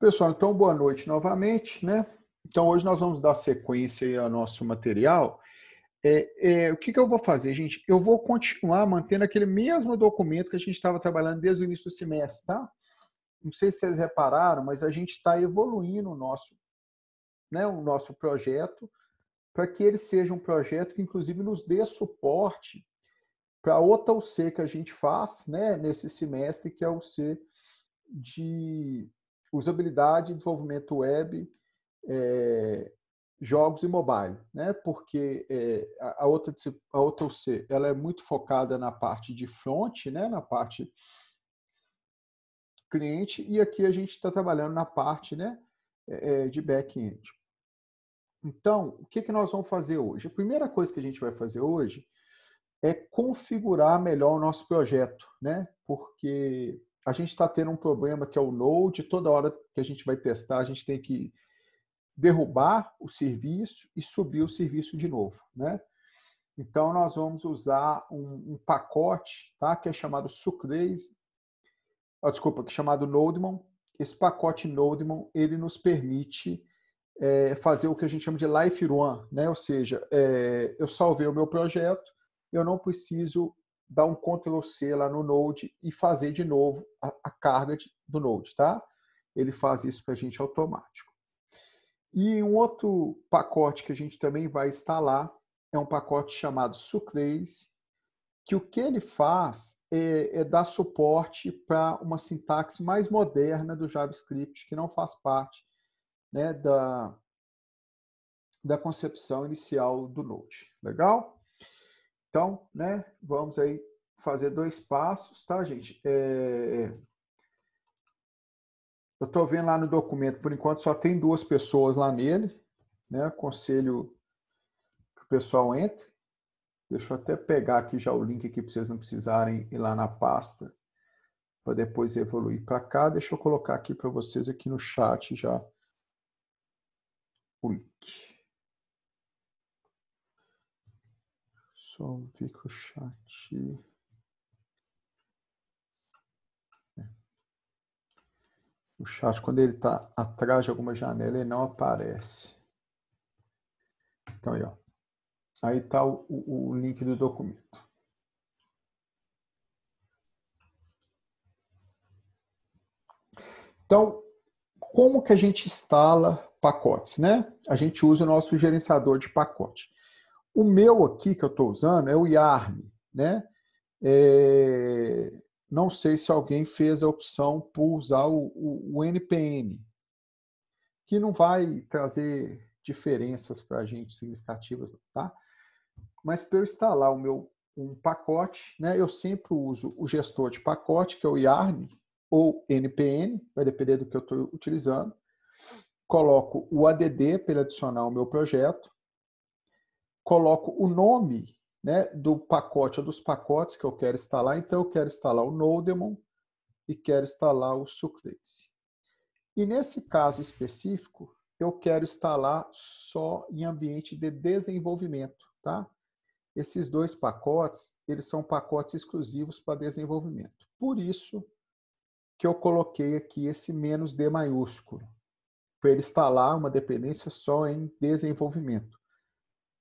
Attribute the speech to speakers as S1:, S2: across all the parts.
S1: Pessoal, então boa noite novamente, né? Então hoje nós vamos dar sequência ao nosso material. É, é, o que, que eu vou fazer, gente? Eu vou continuar mantendo aquele mesmo documento que a gente estava trabalhando desde o início do semestre, tá? Não sei se vocês repararam, mas a gente está evoluindo o nosso, né, o nosso projeto para que ele seja um projeto que, inclusive, nos dê suporte para outra UC que a gente faz né, nesse semestre, que é o C de usabilidade, desenvolvimento web, é, jogos e mobile, né? Porque é, a, outra a outra UC, ela é muito focada na parte de front, né? Na parte cliente e aqui a gente está trabalhando na parte, né? É, é, de back-end. Então, o que que nós vamos fazer hoje? A primeira coisa que a gente vai fazer hoje é configurar melhor o nosso projeto, né? Porque a gente está tendo um problema que é o Node, toda hora que a gente vai testar, a gente tem que derrubar o serviço e subir o serviço de novo, né? Então, nós vamos usar um, um pacote, tá? Que é chamado Sucrase, oh, desculpa, que é chamado Nodemon. Esse pacote Nodemon, ele nos permite é, fazer o que a gente chama de Life Run, né? Ou seja, é, eu salvei o meu projeto, eu não preciso dar um Ctrl C lá no Node e fazer de novo a, a carga de, do Node, tá? Ele faz isso para a gente automático. E um outro pacote que a gente também vai instalar é um pacote chamado Sucrase, que o que ele faz é, é dar suporte para uma sintaxe mais moderna do JavaScript, que não faz parte né, da, da concepção inicial do Node. Legal? Então, né, vamos aí fazer dois passos, tá, gente? É... é eu estou vendo lá no documento, por enquanto só tem duas pessoas lá nele, né? Aconselho que o pessoal entre. Deixa eu até pegar aqui já o link aqui para vocês não precisarem ir lá na pasta para depois evoluir para cá. Deixa eu colocar aqui para vocês aqui no chat já
S2: o link. só ver o chat.
S1: É. O chat, quando ele está atrás de alguma janela, ele não aparece. Então, aí, ó. Aí está o, o, link do documento. Então, como que a gente instala pacotes, né? A gente usa o nosso gerenciador de pacote. O meu aqui que eu estou usando é o IARM, né? É... Não sei se alguém fez a opção por usar o, o, o NPM, que não vai trazer diferenças para a gente significativas, tá? Mas para eu instalar o meu um pacote, né? Eu sempre uso o gestor de pacote, que é o YARN ou NPN, vai depender do que eu estou utilizando. Coloco o ADD para ele adicionar o meu projeto coloco o nome né, do pacote ou dos pacotes que eu quero instalar. Então, eu quero instalar o Nodemon e quero instalar o Sucrase E nesse caso específico, eu quero instalar só em ambiente de desenvolvimento. Tá? Esses dois pacotes, eles são pacotes exclusivos para desenvolvimento. Por isso que eu coloquei aqui esse menos D maiúsculo, para ele instalar uma dependência só em desenvolvimento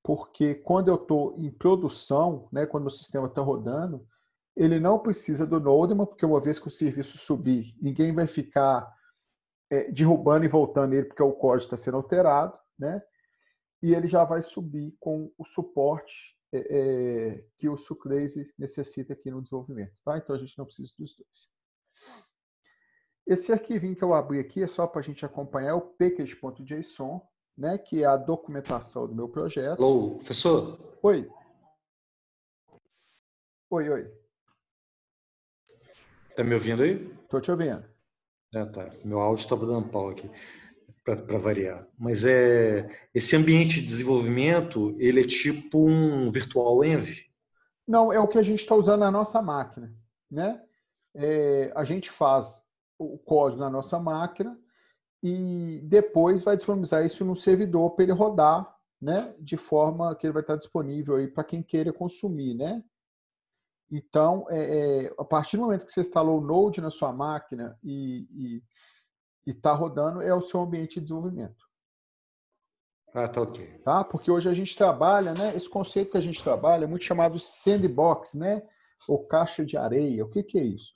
S1: porque quando eu estou em produção, né, quando o sistema está rodando, ele não precisa do Nodeman, porque uma vez que o serviço subir, ninguém vai ficar é, derrubando e voltando ele, porque o código está sendo alterado, né? E ele já vai subir com o suporte é, é, que o Sucrase necessita aqui no desenvolvimento, tá? Então a gente não precisa dos dois. Esse arquivinho que eu abri aqui é só para a gente acompanhar é o package.json, né, que é a documentação do meu projeto.
S3: Alô, professor?
S1: Oi. Oi, oi.
S3: Tá me ouvindo aí? Tô te ouvindo. Ah, tá. Meu áudio estava tá dando pau aqui, para variar. Mas é esse ambiente de desenvolvimento, ele é tipo um virtual env?
S1: Não, é o que a gente está usando na nossa máquina, né? É, a gente faz o código na nossa máquina, e depois vai disponibilizar isso num servidor para ele rodar, né? De forma que ele vai estar disponível aí para quem queira consumir, né? Então, é, é, a partir do momento que você instalou o Node na sua máquina e está rodando, é o seu ambiente de desenvolvimento. Ah, tá ok. Tá? Porque hoje a gente trabalha, né? Esse conceito que a gente trabalha é muito chamado sandbox, né? Ou caixa de areia. O que, que é isso?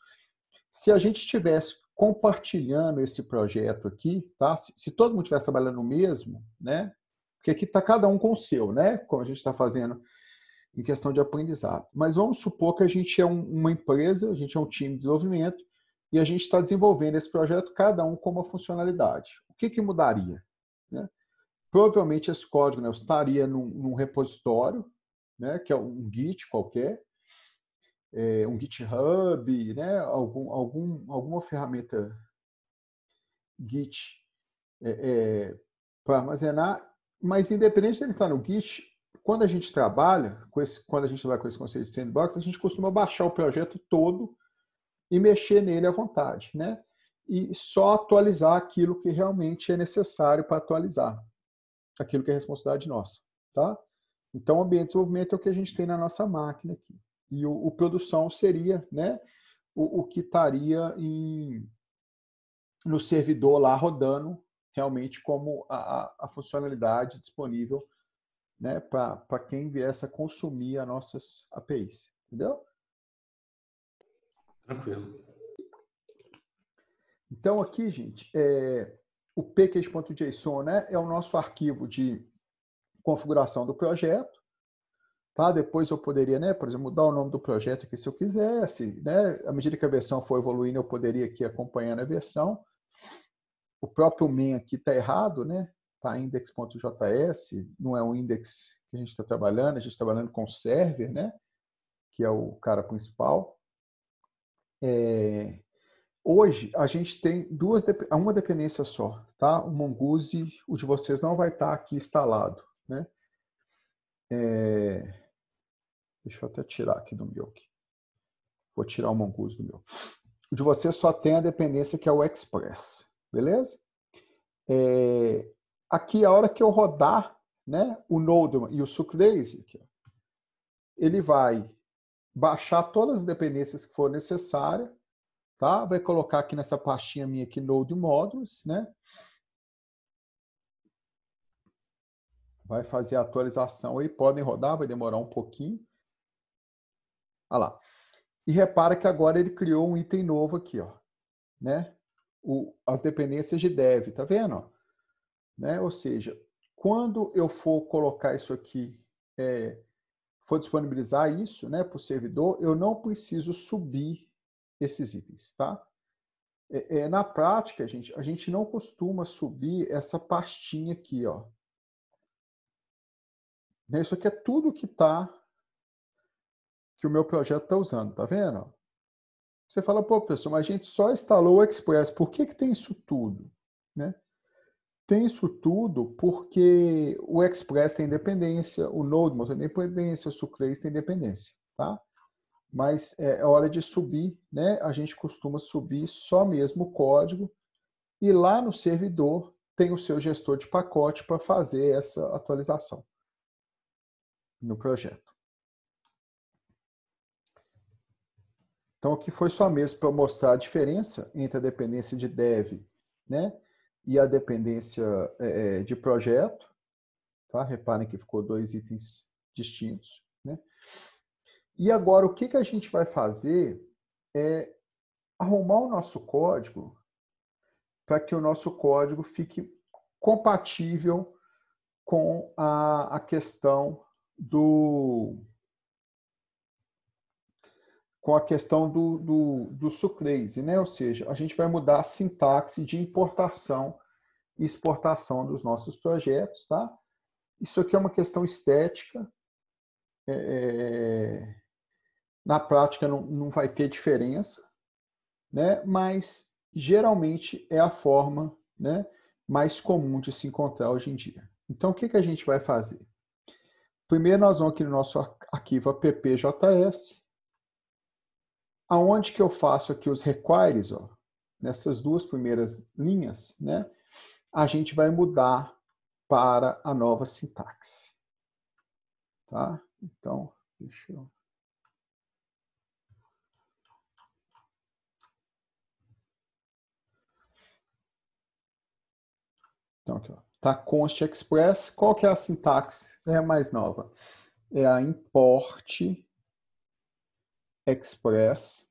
S1: Se a gente tivesse compartilhando esse projeto aqui, tá? Se, se todo mundo estivesse trabalhando no mesmo, né? Porque aqui está cada um com o seu, né? Como a gente está fazendo em questão de aprendizado. Mas vamos supor que a gente é um, uma empresa, a gente é um time de desenvolvimento e a gente está desenvolvendo esse projeto, cada um com uma funcionalidade. O que, que mudaria? Né? Provavelmente esse código né, estaria num, num repositório, né, que é um Git qualquer, é, um GitHub, né? algum, algum, alguma ferramenta Git é, eh, é, eh, para armazenar, mas independente ele estar no Git, quando a gente trabalha, com esse, quando a gente vai com esse conceito de sandbox, a gente costuma baixar o projeto todo e mexer nele à vontade, né? E só atualizar aquilo que realmente é necessário para atualizar, aquilo que é responsabilidade nossa, tá? Então, o ambiente de desenvolvimento é o que a gente tem na nossa máquina aqui. E o, o produção seria né, o, o que estaria em, no servidor lá rodando realmente como a, a funcionalidade disponível né, para quem viesse a consumir as nossas APIs. Entendeu? Tranquilo. Então, aqui, gente, é, o package.json né, é o nosso arquivo de configuração do projeto. Tá? Depois eu poderia, né, por exemplo, mudar o nome do projeto aqui se eu quisesse. Né? À medida que a versão for evoluindo, eu poderia aqui acompanhando a versão. O próprio main aqui está errado, né? tá index.js, não é um index que a gente está trabalhando, a gente está trabalhando com o server, né? Que é o cara principal. É... Hoje a gente tem duas uma dependência só, tá? O Mongoose, o de vocês não vai estar tá aqui instalado, né? É... Deixa eu até tirar aqui do aqui Vou tirar o Mongoose do meu O de você só tem a dependência que é o Express, beleza? É, aqui, a hora que eu rodar né, o Node e o Sucrase, aqui, ó, ele vai baixar todas as dependências que for necessária, tá? Vai colocar aqui nessa pastinha minha aqui Node Modules, né? Vai fazer a atualização aí, podem rodar, vai demorar um pouquinho, Olha lá. E repara que agora ele criou um item novo aqui, ó, né? O, as dependências de dev, tá vendo? Né? Ou seja, quando eu for colocar isso aqui, é, for disponibilizar isso né, para o servidor, eu não preciso subir esses itens, tá? É, é, na prática, gente, a gente não costuma subir essa pastinha aqui, ó. Né, isso aqui é tudo que está que o meu projeto está usando, tá vendo? Você fala, pô, professor, mas a gente só instalou o Express, por que, que tem isso tudo? Né? Tem isso tudo porque o Express tem independência, o Node tem independência, o Sucrase tem independência, tá? Mas é, é hora de subir, né? A gente costuma subir só mesmo o código e lá no servidor tem o seu gestor de pacote para fazer essa atualização no projeto. Então, aqui foi só mesmo para mostrar a diferença entre a dependência de dev né, e a dependência é, é, de projeto. Tá? Reparem que ficou dois itens distintos. Né? E agora, o que, que a gente vai fazer é arrumar o nosso código para que o nosso código fique compatível com a, a questão do com a questão do, do, do suclase, né? ou seja, a gente vai mudar a sintaxe de importação e exportação dos nossos projetos. Tá? Isso aqui é uma questão estética, é, é, na prática não, não vai ter diferença, né? mas geralmente é a forma né, mais comum de se encontrar hoje em dia. Então, o que, que a gente vai fazer? Primeiro, nós vamos aqui no nosso arquivo appjs, aonde que eu faço aqui os requires, ó, nessas duas primeiras linhas, né, a gente vai mudar para a nova sintaxe. Tá? Então,
S2: deixa eu... Então, aqui,
S1: ó. Tá const express. Qual que é a sintaxe? É a mais nova. É a import express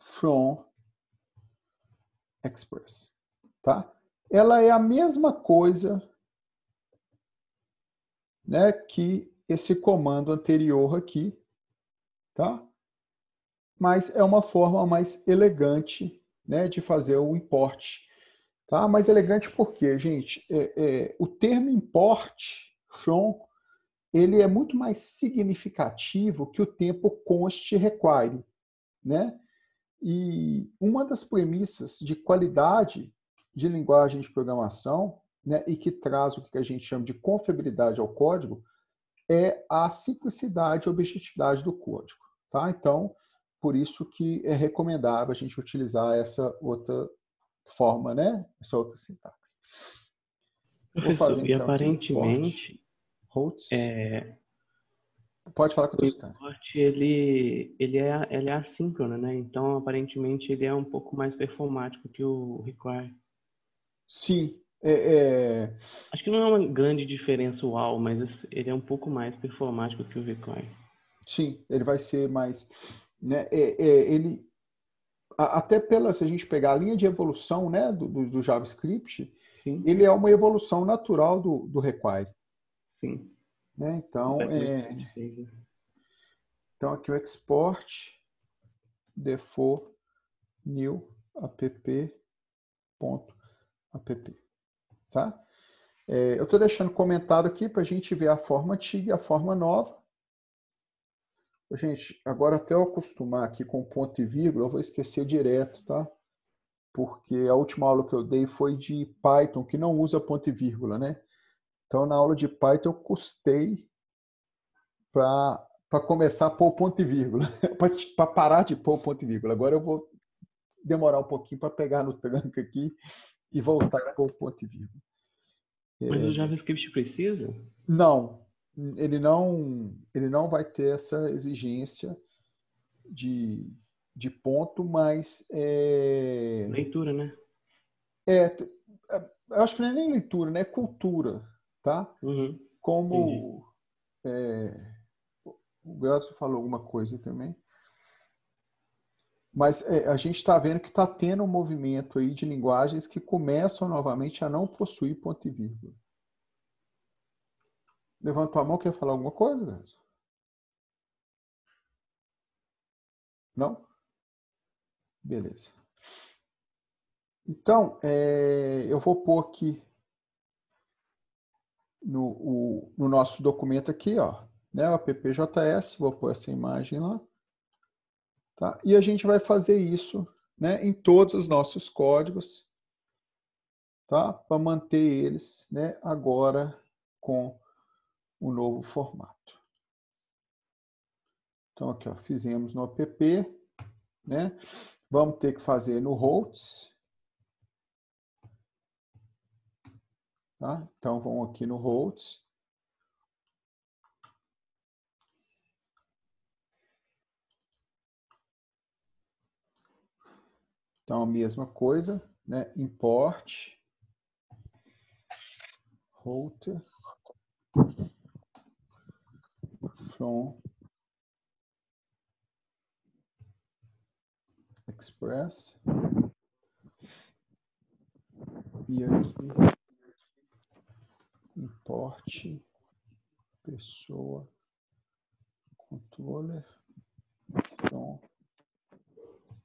S1: from express, tá? Ela é a mesma coisa, né, que esse comando anterior aqui, tá? Mas é uma forma mais elegante, né, de fazer o import, tá? Mais elegante porque, gente, é, é, o termo import from ele é muito mais significativo que o tempo conste require, né? E uma das premissas de qualidade de linguagem de programação, né, e que traz o que a gente chama de confiabilidade ao código, é a simplicidade e objetividade do código, tá? Então, por isso que é recomendável a gente utilizar essa outra forma, né? Essa outra sintaxe.
S2: Professor, fazer, então, e aparentemente, Holtz. É... Pode falar com o esporte, ele, ele, é, ele é assíncrono, né? Então, aparentemente, ele é um pouco mais performático que o Require. Sim. É, é... Acho que não é uma grande diferença uau, mas ele é um pouco mais performático que o Require.
S1: Sim, ele vai ser mais... Né? É, é ele, até pela, se a gente pegar a linha de evolução né, do, do, do JavaScript, Sim. ele é uma evolução natural do, do Require. Sim. Né? Então, é... Né? então, aqui o export, default, new, app.app. Tá? É, eu estou deixando comentado aqui para a gente ver a forma antiga e a forma nova. Gente, agora até eu acostumar aqui com ponto e vírgula, eu vou esquecer direto, tá? Porque a última aula que eu dei foi de Python, que não usa ponto e vírgula, né? Então, na aula de Python, eu custei para começar a pôr ponto e vírgula, para parar de pôr ponto e vírgula. Agora eu vou demorar um pouquinho para pegar no tranco aqui e voltar a pôr ponto e vírgula. Mas é... o JavaScript precisa? Não, ele não, ele não vai ter essa exigência de, de ponto, mas é... leitura, né? É, é eu acho que não é nem leitura, né? É cultura tá? Uhum. Como é, o Gelson falou alguma coisa também, mas é, a gente está vendo que está tendo um movimento aí de linguagens que começam novamente a não possuir ponto e vírgula. Levanta a mão, quer falar alguma coisa, Gelson? Não? Beleza. Então, é, eu vou pôr aqui no, o, no nosso documento aqui, ó, né, o appjs, vou pôr essa imagem lá. Tá? E a gente vai fazer isso né, em todos os nossos códigos, tá? para manter eles né, agora com o novo formato. Então, aqui, ó, fizemos no app, né? vamos ter que fazer no routes.
S2: Tá? Então, vamos aqui no Holds.
S1: Então, a mesma coisa, né? Import. Router. From Express. E aqui importe pessoa controller então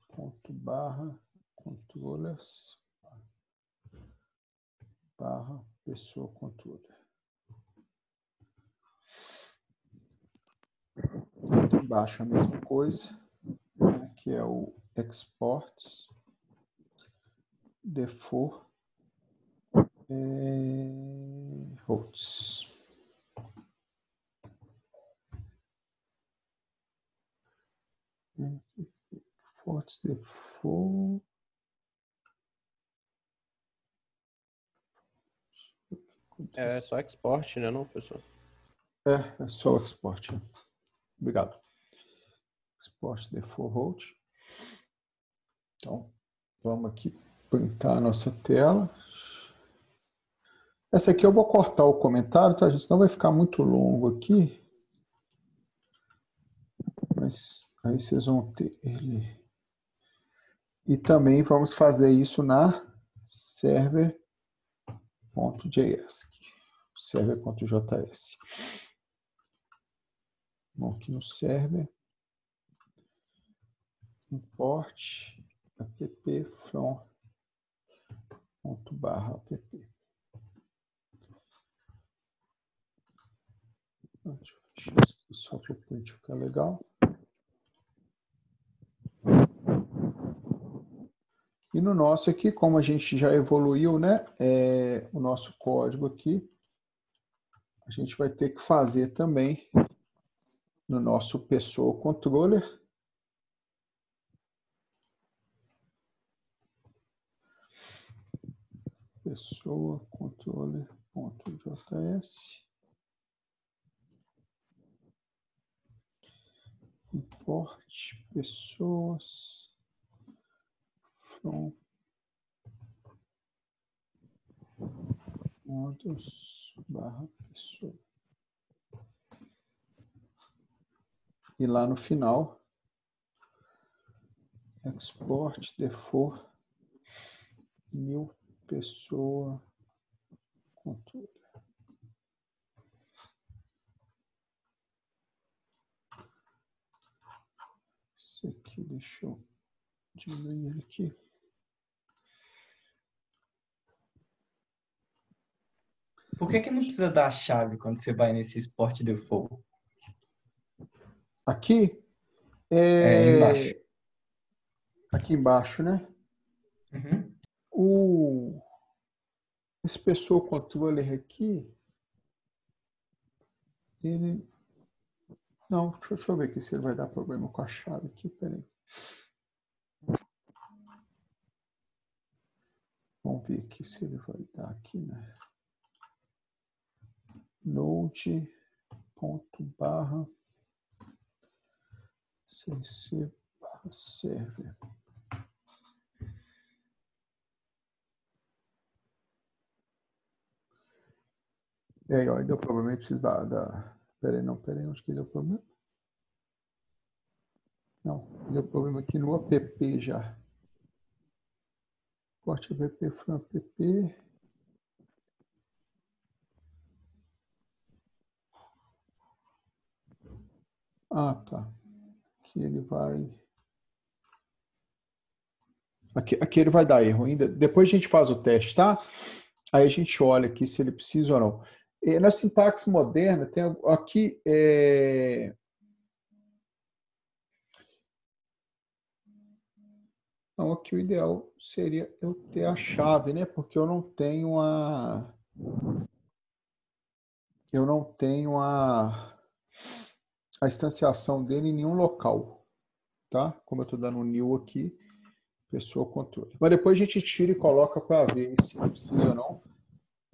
S1: ponto barra controllers barra pessoa controller embaixo a mesma coisa né, que é o exports default
S2: é... Holtz. de for é, é só export, né, não, professor? É, é só export. Né?
S1: Obrigado. Export default hold. Então, vamos aqui pintar a nossa tela. Essa aqui eu vou cortar o comentário, tá, gente? Senão vai ficar muito longo aqui. Mas aí vocês vão ter ele. E também vamos fazer isso na server.js. Server.js. Bom, aqui no server. Import app from.barra ponto barra app. Deixa eu fechar isso aqui só para o print ficar legal. E no nosso aqui, como a gente já evoluiu né, é, o nosso código aqui, a gente vai ter que fazer também no nosso pessoa controller.
S2: Pessoa controller.js Import pessoas from modos barra pessoa.
S1: E lá no final,
S2: export
S1: default mil pessoa controle. aqui, deixa eu diminuir
S3: ele aqui. Por que, que não precisa dar a chave quando você vai nesse esporte de fogo?
S1: Aqui? É... é... embaixo. Aqui embaixo, né? Uhum. O... Esse pessoal controller aqui, ele não, deixa, deixa, eu ver aqui se ele vai dar problema com a chave aqui, peraí. Vamos ver aqui se ele vai dar aqui, né? Node ponto barra cc barra server. E aí, ó, deu problema, ele precisa da, da Peraí, não, peraí, onde que ele é o problema? Não, ele é o problema aqui no app já. Corte app from app. Ah, tá. Aqui ele vai. Aqui, aqui ele vai dar erro ainda. Depois a gente faz o teste, tá? Aí a gente olha aqui se ele precisa ou não. É, na sintaxe moderna, tem aqui é... Não, aqui o ideal seria eu ter a chave, né? Porque eu não tenho a. Eu não tenho a. A instanciação dele em nenhum local, tá? Como eu estou dando um new aqui,
S3: pessoa controle.
S1: Mas depois a gente tira e coloca para ver se precisa ou não.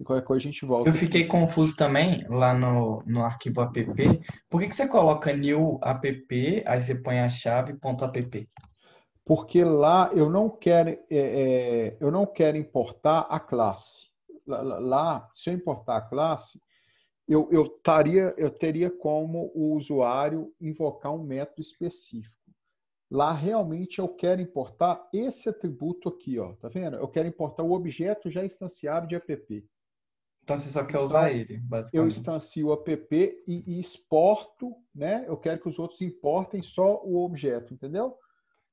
S1: E qualquer
S3: coisa a gente volta. Eu fiquei confuso também lá no, no arquivo app. Por que, que você coloca new app, aí você põe a chave ponto app?
S1: Porque lá eu não quero, é, é, eu não quero importar a classe. Lá, lá, se eu importar a classe, eu, eu, taria, eu teria como o usuário invocar um método específico. Lá realmente eu quero importar esse atributo aqui, ó, tá vendo? Eu quero importar o objeto já instanciado de app.
S3: Então você só quer então, usar então, ele, basicamente. Eu
S1: instancio o app e, e, exporto, né? Eu quero que os outros importem só o objeto, entendeu?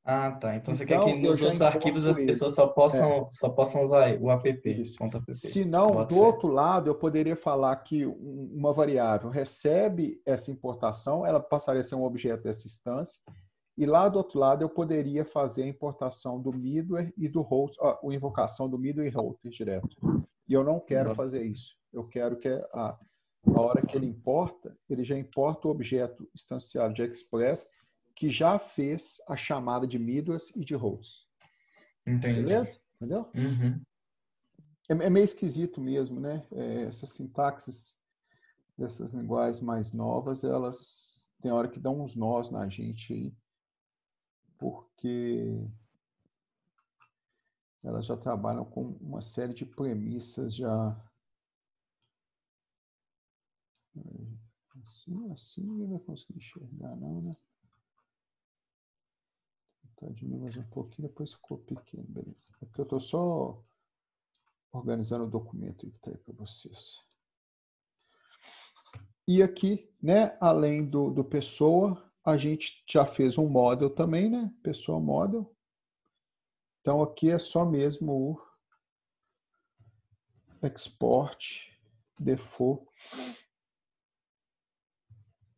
S1: Ah, tá. Então você quer então, que nos outros
S3: arquivos as pessoas só possam, é. só possam usar o app. app. Se não, do outro
S1: lado, eu poderia falar que uma variável recebe essa importação, ela passaria a ser um objeto dessa instância, e lá do outro lado eu poderia fazer a importação do middleware e do host, a invocação do middleware e router direto. E eu não quero não. fazer isso. Eu quero que a, ah, a hora que ele importa, ele já importa o objeto instanciado de Express que já fez a chamada de middlers e de holds. Entendi. Beleza? Entendeu? Uhum. É, é, meio esquisito mesmo, né? É, essas sintaxes dessas linguagens mais novas, elas tem hora que dão uns nós na gente aí, porque elas já trabalham com uma série de premissas já. Assim, assim ninguém vai conseguir enxergar, não, né? Tá mais um pouquinho, depois ficou pequeno, beleza. É porque eu estou só organizando o documento que está aí para vocês. E aqui, né, além do, do pessoa, a gente já fez um model também, né? Pessoa model então aqui é só mesmo o export default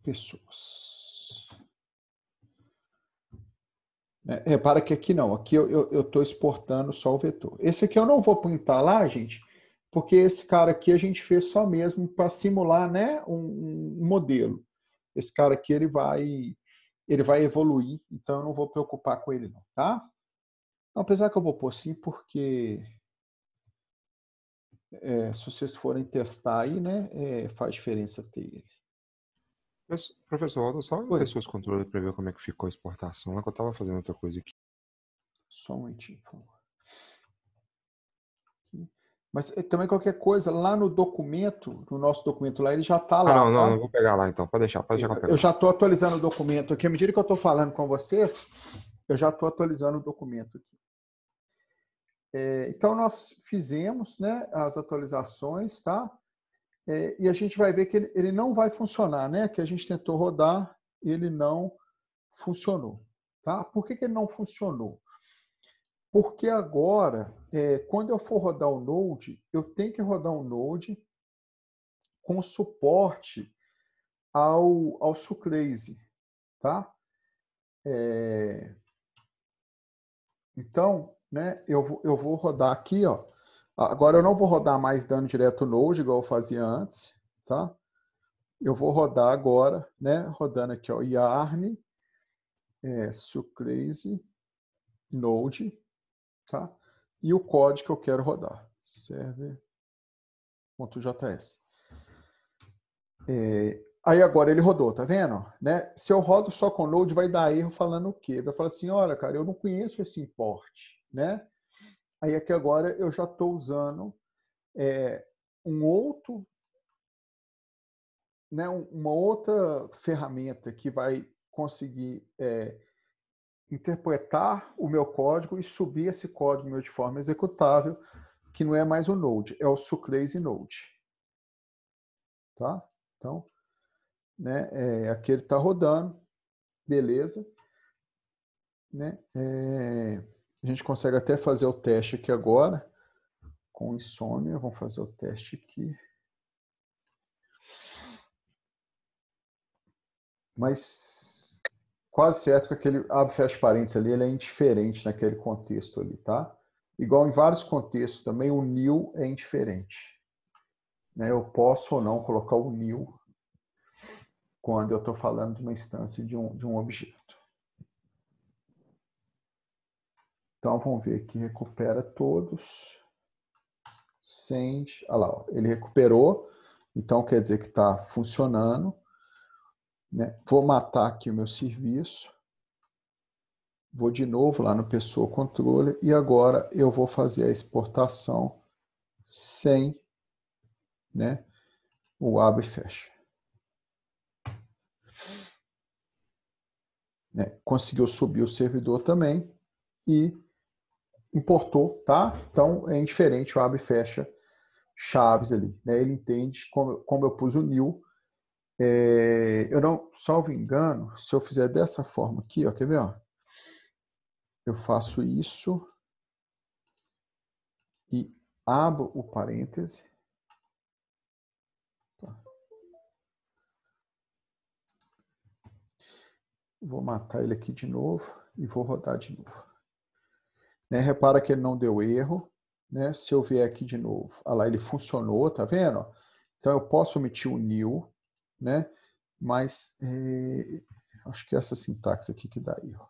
S1: pessoas. É, repara que aqui não, aqui eu estou exportando só o vetor. Esse aqui eu não vou pintar lá, gente, porque esse cara aqui a gente fez só mesmo para simular né, um, um, modelo. Esse cara aqui ele vai, ele vai evoluir, então eu não vou preocupar com ele não, tá? Não, apesar que eu vou pôr sim, porque é, se vocês forem testar aí, né, é, faz diferença ter ele.
S2: professor, Aldo, só Oi. seus controles para ver como é que ficou a exportação né, eu estava fazendo outra coisa aqui. Só um momentinho, por favor. Mas eh, também qualquer coisa, lá
S1: no documento, no nosso documento lá, ele já está ah, lá. Ah, não, não, tá? não vou
S2: pegar lá então, pode deixar, pode deixar eu, eu já estou
S1: atualizando o documento aqui. À medida que eu estou falando com vocês, eu já estou atualizando o documento aqui. É, então, nós fizemos né, as atualizações, tá? É, e a gente vai ver que ele, ele, não vai funcionar, né? Que a gente tentou rodar e ele não funcionou, tá? Por que, que ele não funcionou? Porque agora, é, quando eu for rodar o Node, eu tenho que rodar o Node com suporte ao, ao Suclaze, tá? É... Então, né? Eu vou, eu vou rodar aqui, ó. Agora eu não vou rodar mais dano direto Node, igual eu fazia antes, tá? Eu vou rodar agora, né? Rodando aqui, ó, Yarn, é, Suclase, Node, tá? E o código que eu quero rodar, server.js. É, Aí agora ele rodou, tá vendo? Né? Se eu rodo só com Node, vai dar erro falando o quê? Vai falar assim, olha, cara, eu não conheço esse importe né? Aí aqui agora eu já estou usando é, um outro, né, uma outra ferramenta que vai conseguir é, interpretar o meu código e subir esse código meu de forma executável, que não é mais o Node, é o Suclaze Node. Tá? Então, né, é, aqui ele está rodando, beleza. Né, é, a gente consegue até fazer o teste aqui agora, com insônia. Vamos fazer o teste aqui. Mas quase certo que aquele abre fecha parênteses ali, ele é indiferente naquele contexto ali, tá? Igual em vários contextos também, o new é indiferente. Né? Eu posso ou não colocar o new quando eu estou falando de uma instância de um, de um objeto. Então vamos ver aqui, recupera todos. Send. Olha lá, ó, ele recuperou. Então quer dizer que está funcionando. Né? Vou matar aqui o meu serviço. Vou de novo lá no Pessoa Controle e agora eu vou fazer a exportação sem né, o abre e fecha. Né? Conseguiu subir o servidor também e importou, tá? Então é indiferente, o abre e fecha chaves ali. Né? Ele entende como, como eu pus o new. É, eu não, salvo engano, se eu fizer dessa forma aqui, ó, quer ver? Ó? Eu faço isso e abro o parêntese. Tá. Vou matar ele aqui de novo e vou rodar de novo. Né? Repara que ele não deu erro. Né? Se eu vier aqui de novo, ah lá, ele funcionou, tá vendo? Então eu posso omitir o new, né? mas eh, acho que é essa sintaxe aqui que dá erro.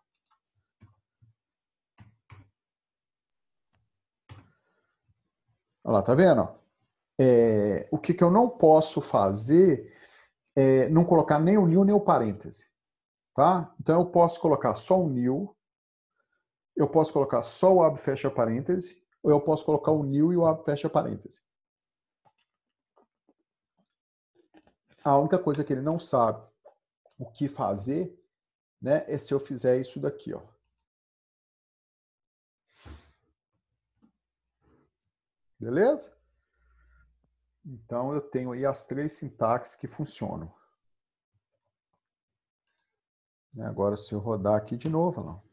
S1: Olha lá, tá vendo? É, o que, que eu não posso fazer é não colocar nem o new nem o parêntese. Tá? Então eu posso colocar só o new, eu posso colocar só o ab fecha parêntese, ou eu posso colocar o new e o ab fecha parêntese. A única coisa que ele não sabe o que fazer né, é se eu fizer isso daqui. Ó. Beleza? Então eu tenho aí as três sintaxes que funcionam. Né, agora se eu rodar aqui de novo, não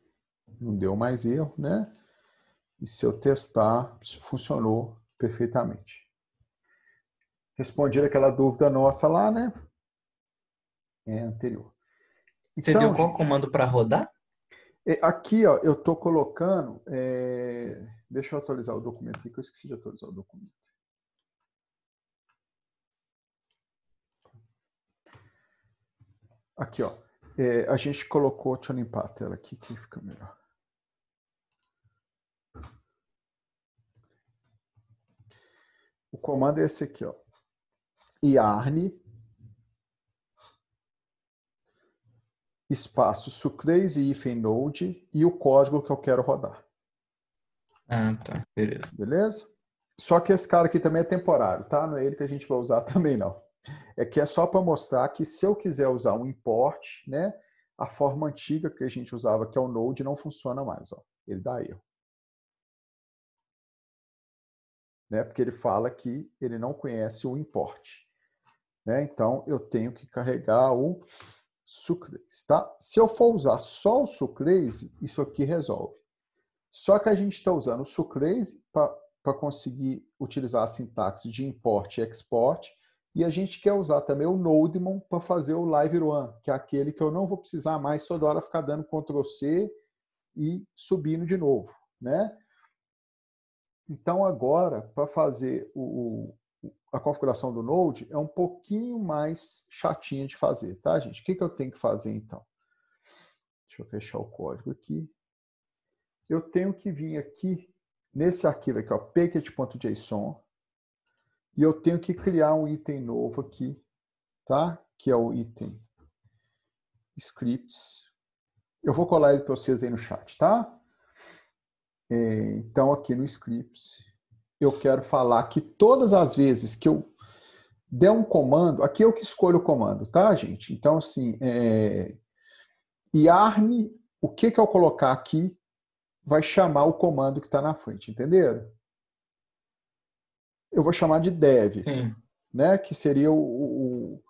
S1: não deu mais erro, né? E se eu testar, funcionou perfeitamente. Respondir aquela dúvida nossa lá, né? É anterior. Então, Você deu então, qual
S3: comando para rodar?
S1: É, aqui, ó, eu estou colocando. É... Deixa eu atualizar o documento aqui, que eu esqueci de atualizar o documento. Aqui, ó. É, a gente colocou, deixa eu limpar a tela aqui que fica melhor. O comando é esse aqui, ó. Yarn espaço sucraze hyphen node e o código que eu quero rodar. Ah, tá. Beleza. Beleza? Só que esse cara aqui também é temporário, tá? Não é ele que a gente vai usar também, não. É que é só para mostrar que se eu quiser usar um import, né? A forma antiga que a gente usava, que é o node, não funciona mais, ó. Ele dá erro. né? Porque ele fala que ele não conhece o importe, né? Então eu tenho que carregar o sucrase, tá? Se eu for usar só o sucrase, isso aqui resolve. Só que a gente está usando o sucrase para conseguir utilizar a sintaxe de import e export, e a gente quer usar também o Nodemon para fazer o Live Run, que é aquele que eu não vou precisar mais toda hora ficar dando Ctrl C e subindo de novo, né? Então, agora, para fazer o, a configuração do Node, é um pouquinho mais chatinha de fazer, tá, gente? O que, que eu tenho que fazer, então? Deixa eu fechar o código aqui. Eu tenho que vir aqui, nesse arquivo aqui, ó, packet.json, e eu tenho que criar um item novo aqui, tá? Que é o item scripts. Eu vou colar ele para vocês aí no chat, tá? É, então, aqui no script, eu quero falar que todas as vezes que eu der um comando, aqui eu que escolho o comando, tá, gente? Então, assim, é, yarn, o que, que eu colocar aqui vai chamar o comando que está na frente, entenderam? Eu vou chamar de dev, Sim. né? Que seria o, o,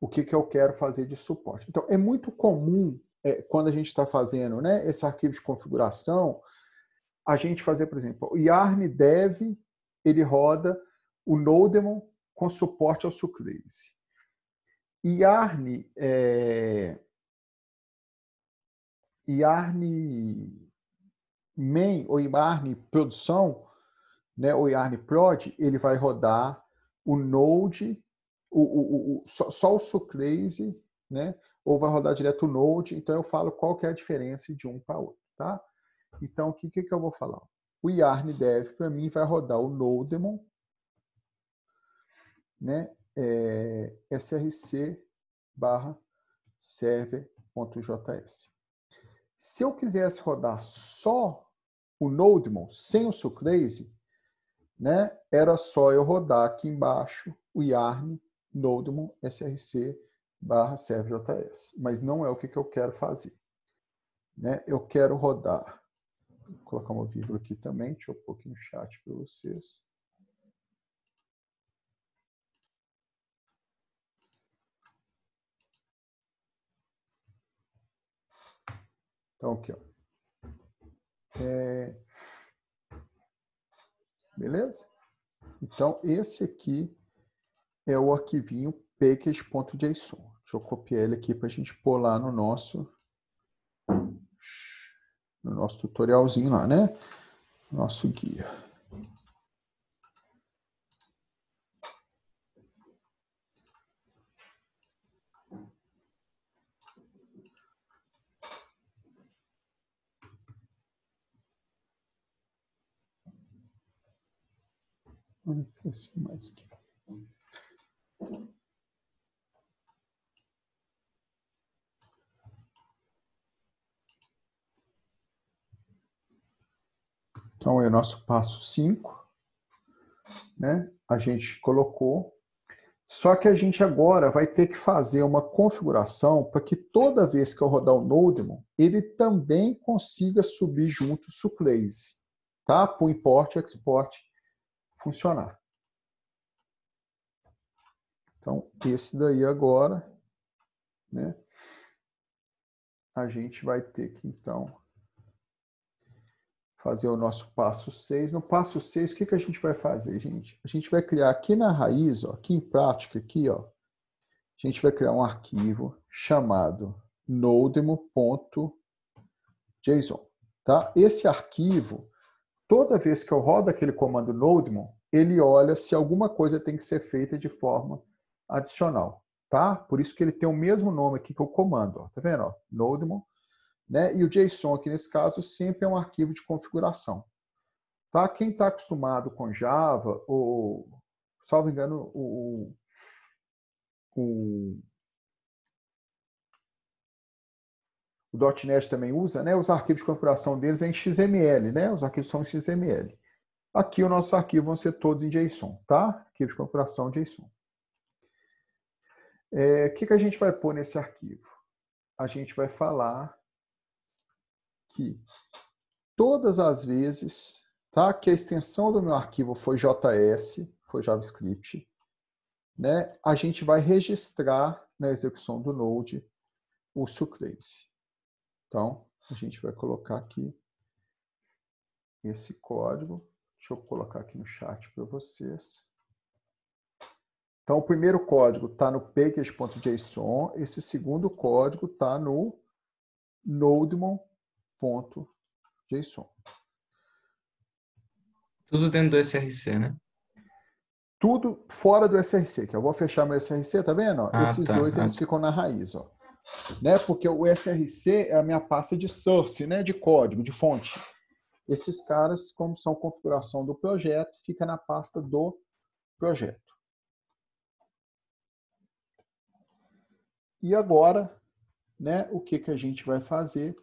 S1: o que, que eu quero fazer de suporte. Então, é muito comum, é, quando a gente está fazendo né, esse arquivo de configuração, a gente fazer, por exemplo, o Yarn Dev, ele roda o Nodemon com suporte ao Suclase. Yarn, é... Yarn main ou Yarn produção, né, o Yarn prod, ele vai rodar o Node, o, o, o só, só, o Suclase, né, ou vai rodar direto o Node, então eu falo qual que é a diferença de um para outro, tá? Então, o que, que, é que eu vou falar? O yarn dev, para mim, vai rodar o Nodemon, né? É, src barra server.js. Se eu quisesse rodar só o Nodemon, sem o Sucrase, né? Era só eu rodar aqui embaixo o yarn nodemon src barra serve.js Mas não é o que, que eu quero fazer. Né? Eu quero rodar Vou colocar uma vírgula aqui também, deixa eu pôr aqui no chat para vocês. Então, aqui, ó. É... Beleza? Então, esse aqui é o arquivinho package.json. Deixa eu copiar ele aqui para a gente pôr lá no nosso no nosso tutorialzinho lá, né?
S2: Nosso guia. Vamos mais aqui.
S1: Então, é o nosso passo 5, né? A gente colocou. Só que a gente agora vai ter que fazer uma configuração para que toda vez que eu rodar o Nodemon, ele também consiga subir junto o Suclase, tá? Para o import e export funcionar. Então, esse daí agora, né? A gente vai ter que, então, fazer o nosso passo 6. No passo 6, o que, que a gente vai fazer, gente? A gente vai criar aqui na raiz, ó, aqui em prática, aqui, ó, a gente vai criar um arquivo chamado nodemo.json. Tá? Esse arquivo, toda vez que eu rodo aquele comando nodemo, ele olha se alguma coisa tem que ser feita de forma adicional. Tá? Por isso que ele tem o mesmo nome aqui que o comando. Ó. Tá vendo? Ó? Né? E o JSON, aqui nesse caso, sempre é um arquivo de configuração. Tá? Quem está acostumado com Java, ou, salvo engano, o, o, o .NET também usa, né? os arquivos de configuração deles é em XML, né? os arquivos são em XML. Aqui o nosso arquivo vão ser todos em JSON, tá? Arquivo de configuração JSON. É, o que, que a gente vai pôr nesse arquivo? A gente vai falar que todas as vezes tá, que a extensão do meu arquivo foi JS, foi JavaScript, né, a gente vai registrar na execução do Node o Sucrase. Então, a gente vai colocar aqui esse código. Deixa eu colocar aqui no chat para vocês. Então, o primeiro código está no package.json, esse segundo código está no nodemon.json ponto .json.
S3: Tudo dentro do SRC, né?
S1: Tudo fora do SRC, que eu vou fechar meu SRC, tá vendo? Ah, Esses tá, dois tá. eles ficam na raiz, ó. Né? Porque o SRC é a minha pasta de source, né? De código, de fonte. Esses caras, como são configuração do projeto, fica na pasta do projeto. E agora, né, o que, que a gente vai fazer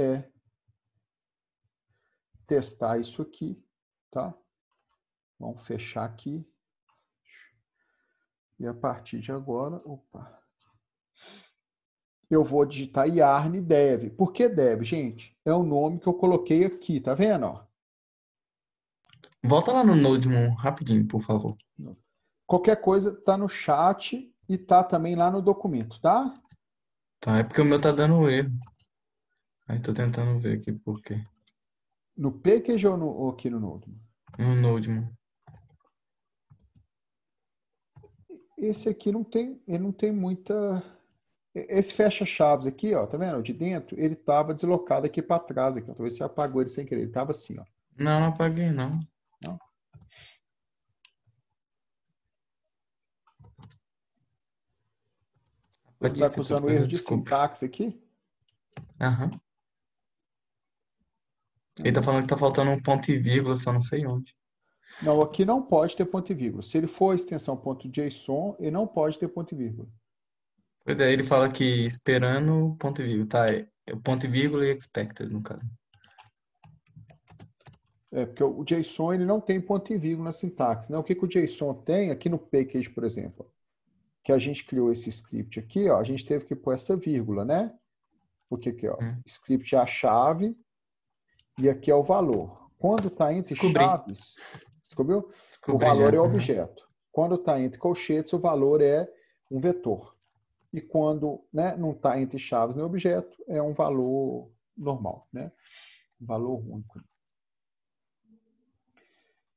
S1: é testar isso aqui, tá? Vamos fechar aqui. E a partir de agora, opa, eu vou digitar yarn dev. Por que dev, gente? É o nome que eu coloquei aqui, tá vendo?
S3: Volta lá no Nodemon rapidinho, por favor.
S1: Qualquer coisa tá no chat e tá também lá no documento, tá?
S3: Tá, é porque o meu tá dando erro. Aí tô tentando ver aqui por quê.
S2: No package ou, no, ou aqui no Node? No Node,
S1: Esse aqui não tem, ele não tem muita... Esse fecha-chaves aqui, ó, tá vendo? De dentro, ele tava deslocado aqui para trás. Aqui, ó. Talvez você apagou ele sem querer. Ele tava assim,
S2: ó. Não, não apaguei, não. Não?
S1: Ele tá acusando erro de sintaxe
S3: aqui? Aham. Uhum. Ele tá uhum. falando que tá faltando um ponto e vírgula, só não sei onde.
S1: Não, aqui não pode ter ponto e vírgula. Se ele for a extensão ponto .json, ele não pode ter ponto e vírgula.
S3: Pois é, ele fala que esperando ponto e vírgula, tá? É ponto e vírgula e expected, no caso.
S1: É, porque o JSON ele não tem ponto e vírgula na sintaxe. Né? O que, que o JSON tem aqui no package, por exemplo? Que a gente criou esse script aqui, ó, a gente teve que pôr essa vírgula, né? Porque aqui, ó, hum. script é a chave, e aqui é o valor. Quando está entre Descobri. chaves, descobriu? Descobri, o valor é. é o objeto. Quando está entre colchetes, o valor é um vetor. E quando né, não está entre chaves nem objeto, é um valor normal, né? Um valor único.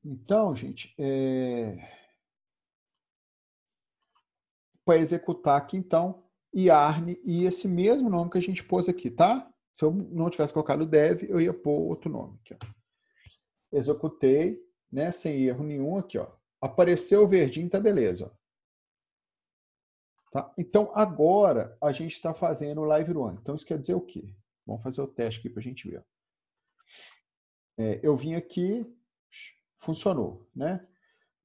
S1: Então, gente, é... para executar aqui, então, IARN e esse mesmo nome que a gente pôs aqui, tá? Se eu não tivesse colocado dev, eu ia pôr outro nome aqui, ó. Executei, né, sem erro nenhum aqui, ó. Apareceu o verdinho, tá beleza, ó. Tá? Então, agora a gente está fazendo o Live Run. Então, isso quer dizer o quê? Vamos fazer o teste aqui para a gente ver. É, eu vim aqui, funcionou, né?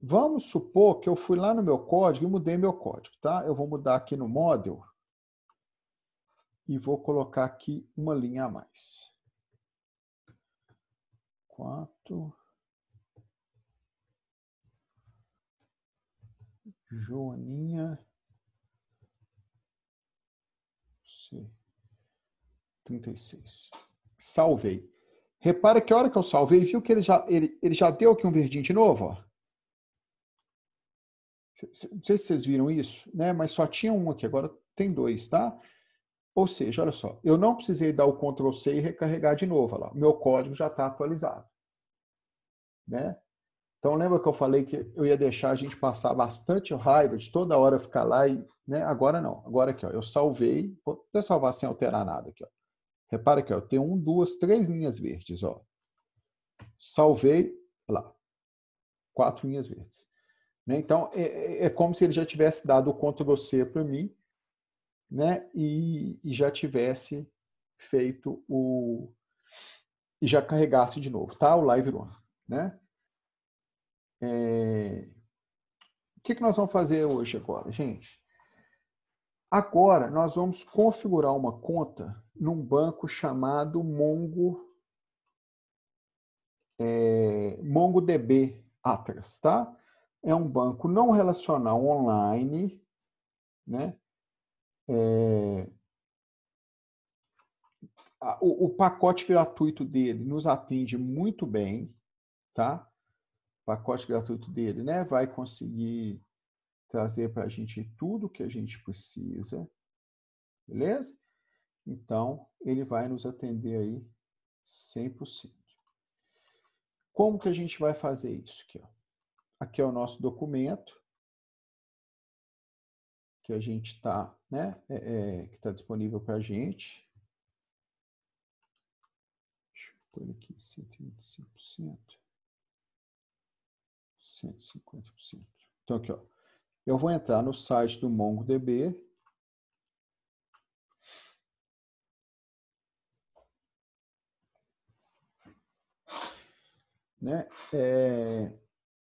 S1: Vamos supor que eu fui lá no meu código e mudei meu código, tá? Eu vou mudar aqui no model, e vou colocar aqui uma linha a mais. 4. Joaninha C. 36. Salvei. Repara que a hora que eu salvei, viu que ele já, ele, ele já deu aqui um verdinho de novo? Ó. Não sei se vocês viram isso, né? mas só tinha um aqui, agora tem dois, tá? Ou seja, olha só, eu não precisei dar o Ctrl C e recarregar de novo. Olha lá, meu código já está atualizado. Né? Então lembra que eu falei que eu ia deixar a gente passar bastante raiva de toda hora ficar lá e. Né? Agora não. Agora aqui, ó, eu salvei. Vou até salvar sem alterar nada aqui. Ó. Repara aqui, ó, tenho um, duas, três linhas verdes. Ó. Salvei, lá, quatro linhas verdes. Né? Então, é, é, é como se ele já tivesse dado o Ctrl C para mim né? E, e já tivesse feito o e já carregasse de novo, tá? O live run, né? É... O que, que nós vamos fazer hoje agora, gente? Agora nós vamos configurar uma conta num banco chamado Mongo é, MongoDB Atlas, tá? É um banco não relacional online, né? é, a, o, o, pacote gratuito dele nos atende muito bem, tá? O pacote gratuito dele, né, vai conseguir trazer para a gente tudo que a gente precisa, beleza? Então, ele vai nos atender aí 100%. Como que a gente vai fazer isso aqui? Ó? Aqui é o nosso documento, que a gente está, né, é, é, que está disponível para a gente. Deixa eu pôr aqui 125%, 150%. Então aqui, ó. Eu vou entrar no site do MongoDB. Né? É,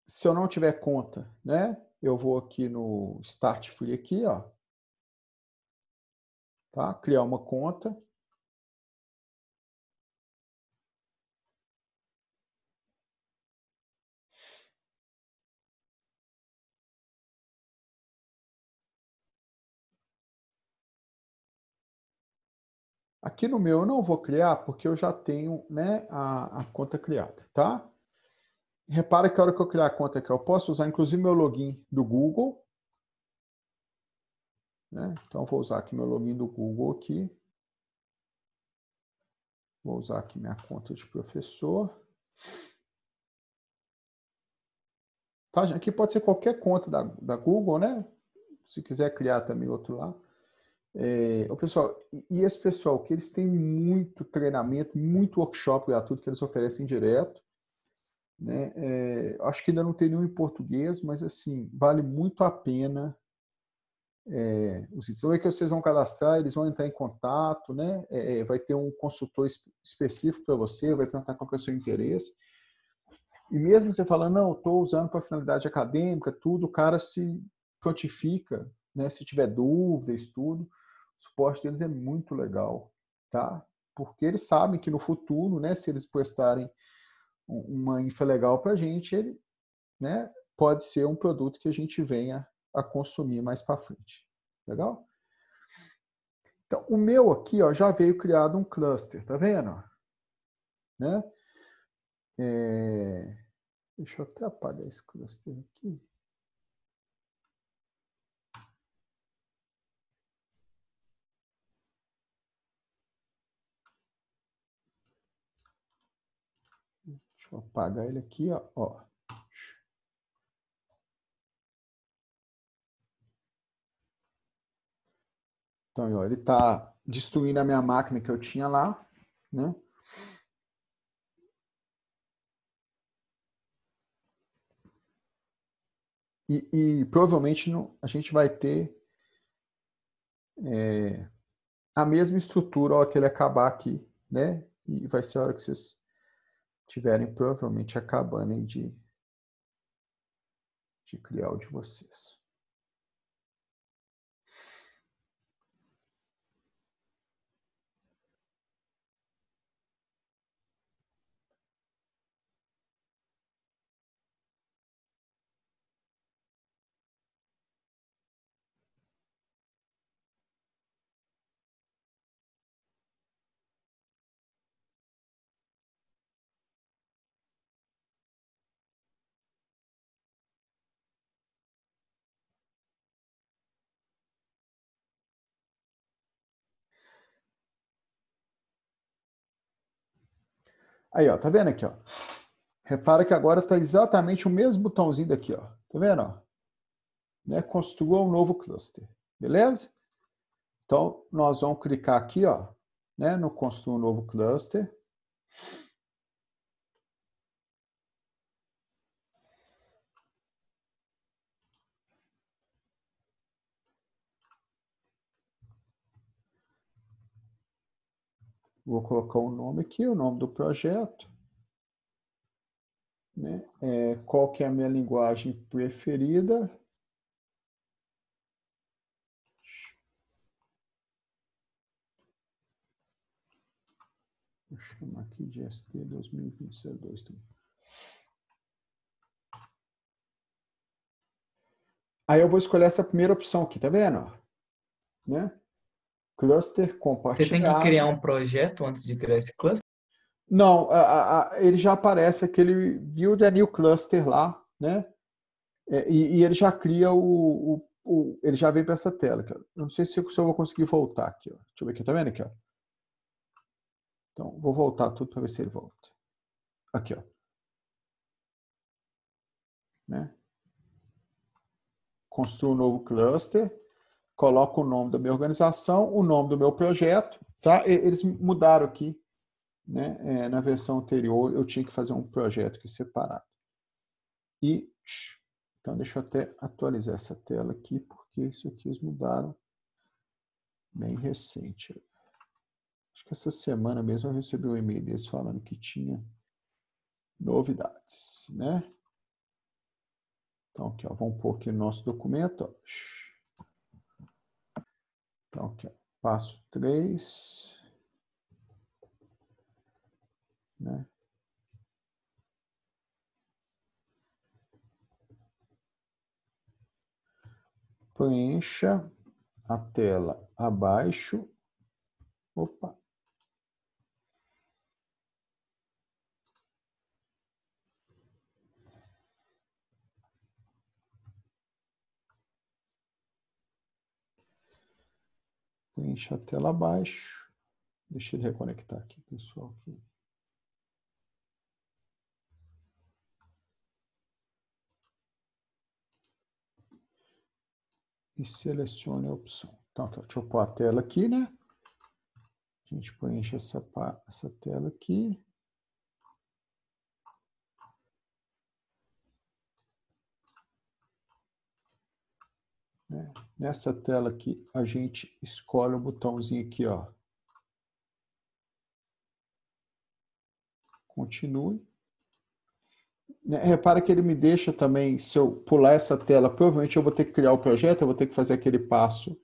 S1: se eu não tiver conta, né? eu vou
S2: aqui no Start Free aqui, ó. Tá? Criar uma conta.
S1: Aqui no meu eu não vou criar porque eu já tenho né, a, a conta criada, tá? repara que a hora que eu criar a conta aqui, eu posso usar inclusive meu login do Google. Né? Então, vou usar aqui meu login do Google aqui. Vou usar aqui minha conta de professor. Tá, aqui pode ser qualquer conta da, da Google, né? Se quiser criar também outro lá. É, o pessoal, e esse pessoal que eles têm muito treinamento, muito workshop gratuito que eles oferecem direto. Né? É, acho que ainda não tem nenhum em português, mas assim, vale muito a pena. É, os então, que vocês vão cadastrar, eles vão entrar em contato, né? É, é vai ter um consultor específico para você, vai perguntar qual é o seu interesse. E mesmo você falando, não, estou usando para finalidade acadêmica, tudo, o cara se prontifica, né? Se tiver dúvida, estudo, o suporte deles é muito legal, tá? Porque eles sabem que no futuro, né, se eles prestarem uma infra legal para a gente, ele né, pode ser um produto que a gente venha a consumir mais para frente. Legal? Então, o meu aqui ó, já veio criado um cluster, tá vendo? Né? É... Deixa eu até apagar esse cluster aqui. Deixa eu apagar ele aqui, ó. ó. Então, ó, ele está destruindo a minha máquina que eu tinha lá, né? E, e provavelmente não, a gente vai ter é, a mesma estrutura ó, que ele acabar aqui, né? E vai ser a hora que vocês tiverem provavelmente acabando de, de criar o de vocês. Aí, ó, tá vendo aqui, ó? Repara que agora está exatamente o mesmo botãozinho daqui, ó. Tá vendo, ó? Né? Construa um novo cluster, beleza? Então, nós vamos clicar aqui, ó, né, no construir um novo cluster. Vou colocar o um nome aqui, o nome do projeto. Né? É, qual que é a minha linguagem preferida? Vou chamar aqui de ST 2022 Aí eu vou escolher essa primeira opção aqui, tá vendo?
S3: Né? Cluster compartilhado. Você tem que criar um projeto antes de criar esse cluster?
S1: Não, a, a, ele já aparece aquele build a new cluster lá, né? É, e, e ele já cria o, o, o ele já vem para essa tela. Cara. Não sei se eu, se eu vou conseguir voltar aqui. Ó. Deixa eu ver aqui, tá vendo aqui? Ó. Então, vou voltar tudo para ver se ele volta. Aqui, ó. Né? Construa um novo cluster coloco o nome da minha organização, o nome do meu projeto, tá? Eles mudaram aqui, né? É, na versão anterior eu tinha que fazer um projeto que separado. E então deixa eu até atualizar essa tela aqui, porque isso aqui eles mudaram bem recente. Acho que essa semana mesmo eu recebi um e-mail deles falando que tinha novidades, né? Então, aqui, ó, vamos pôr aqui no nosso documento. Ó. Então, aqui, ó, passo 3. Né? Preencha a tela abaixo. Opa, preencha a tela abaixo. Deixa ele reconectar aqui, pessoal. Aqui. E selecione a opção. Então, tá, deixa eu pôr a tela aqui, né? A gente preenche essa, essa tela aqui. Né? Nessa tela aqui, a gente escolhe o botãozinho aqui, ó. Continue. Né, repara que ele me deixa também, se eu pular essa tela, provavelmente eu vou ter que criar o projeto, eu vou ter que fazer aquele passo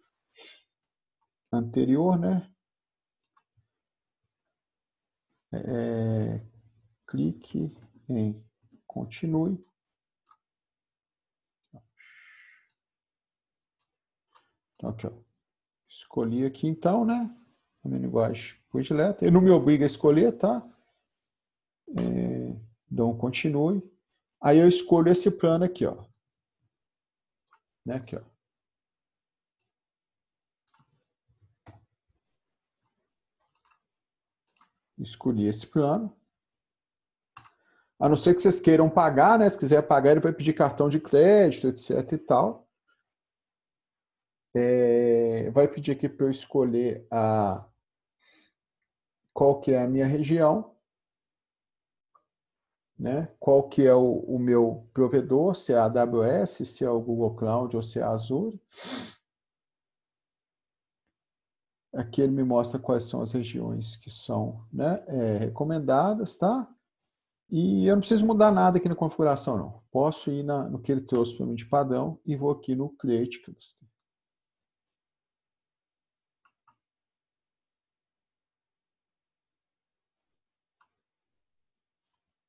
S1: anterior, né? É, clique em continue. Ok. Escolhi aqui então, né? A minha linguagem predileta. Ele não me obriga a escolher, tá? É, dou então, um continue. Aí eu escolho esse plano aqui, ó. Né? Aqui, ó. Escolhi esse plano. A não ser que vocês queiram pagar, né? Se quiser pagar, ele vai pedir cartão de crédito, etc e tal. É, vai pedir aqui para eu escolher a, qual que é a minha região, né? qual que é o, o meu provedor, se é a AWS, se é o Google Cloud ou se é a Azure. Aqui ele me mostra quais são as regiões que são né, é, recomendadas, tá? E eu não preciso mudar nada aqui na configuração, não. Posso ir na, no que ele trouxe para mim de padrão e vou aqui no Create Cluster.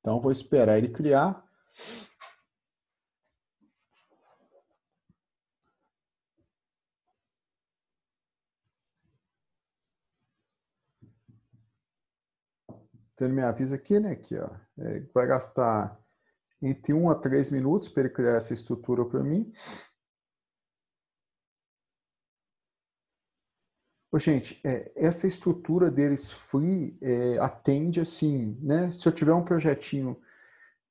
S1: Então, vou esperar ele criar. Então, ele me avisa aqui, né? Aqui, ó. É, vai gastar entre 1 a 3 minutos para ele criar essa estrutura para mim. gente, é, essa estrutura deles free é, atende assim, né? Se eu tiver um projetinho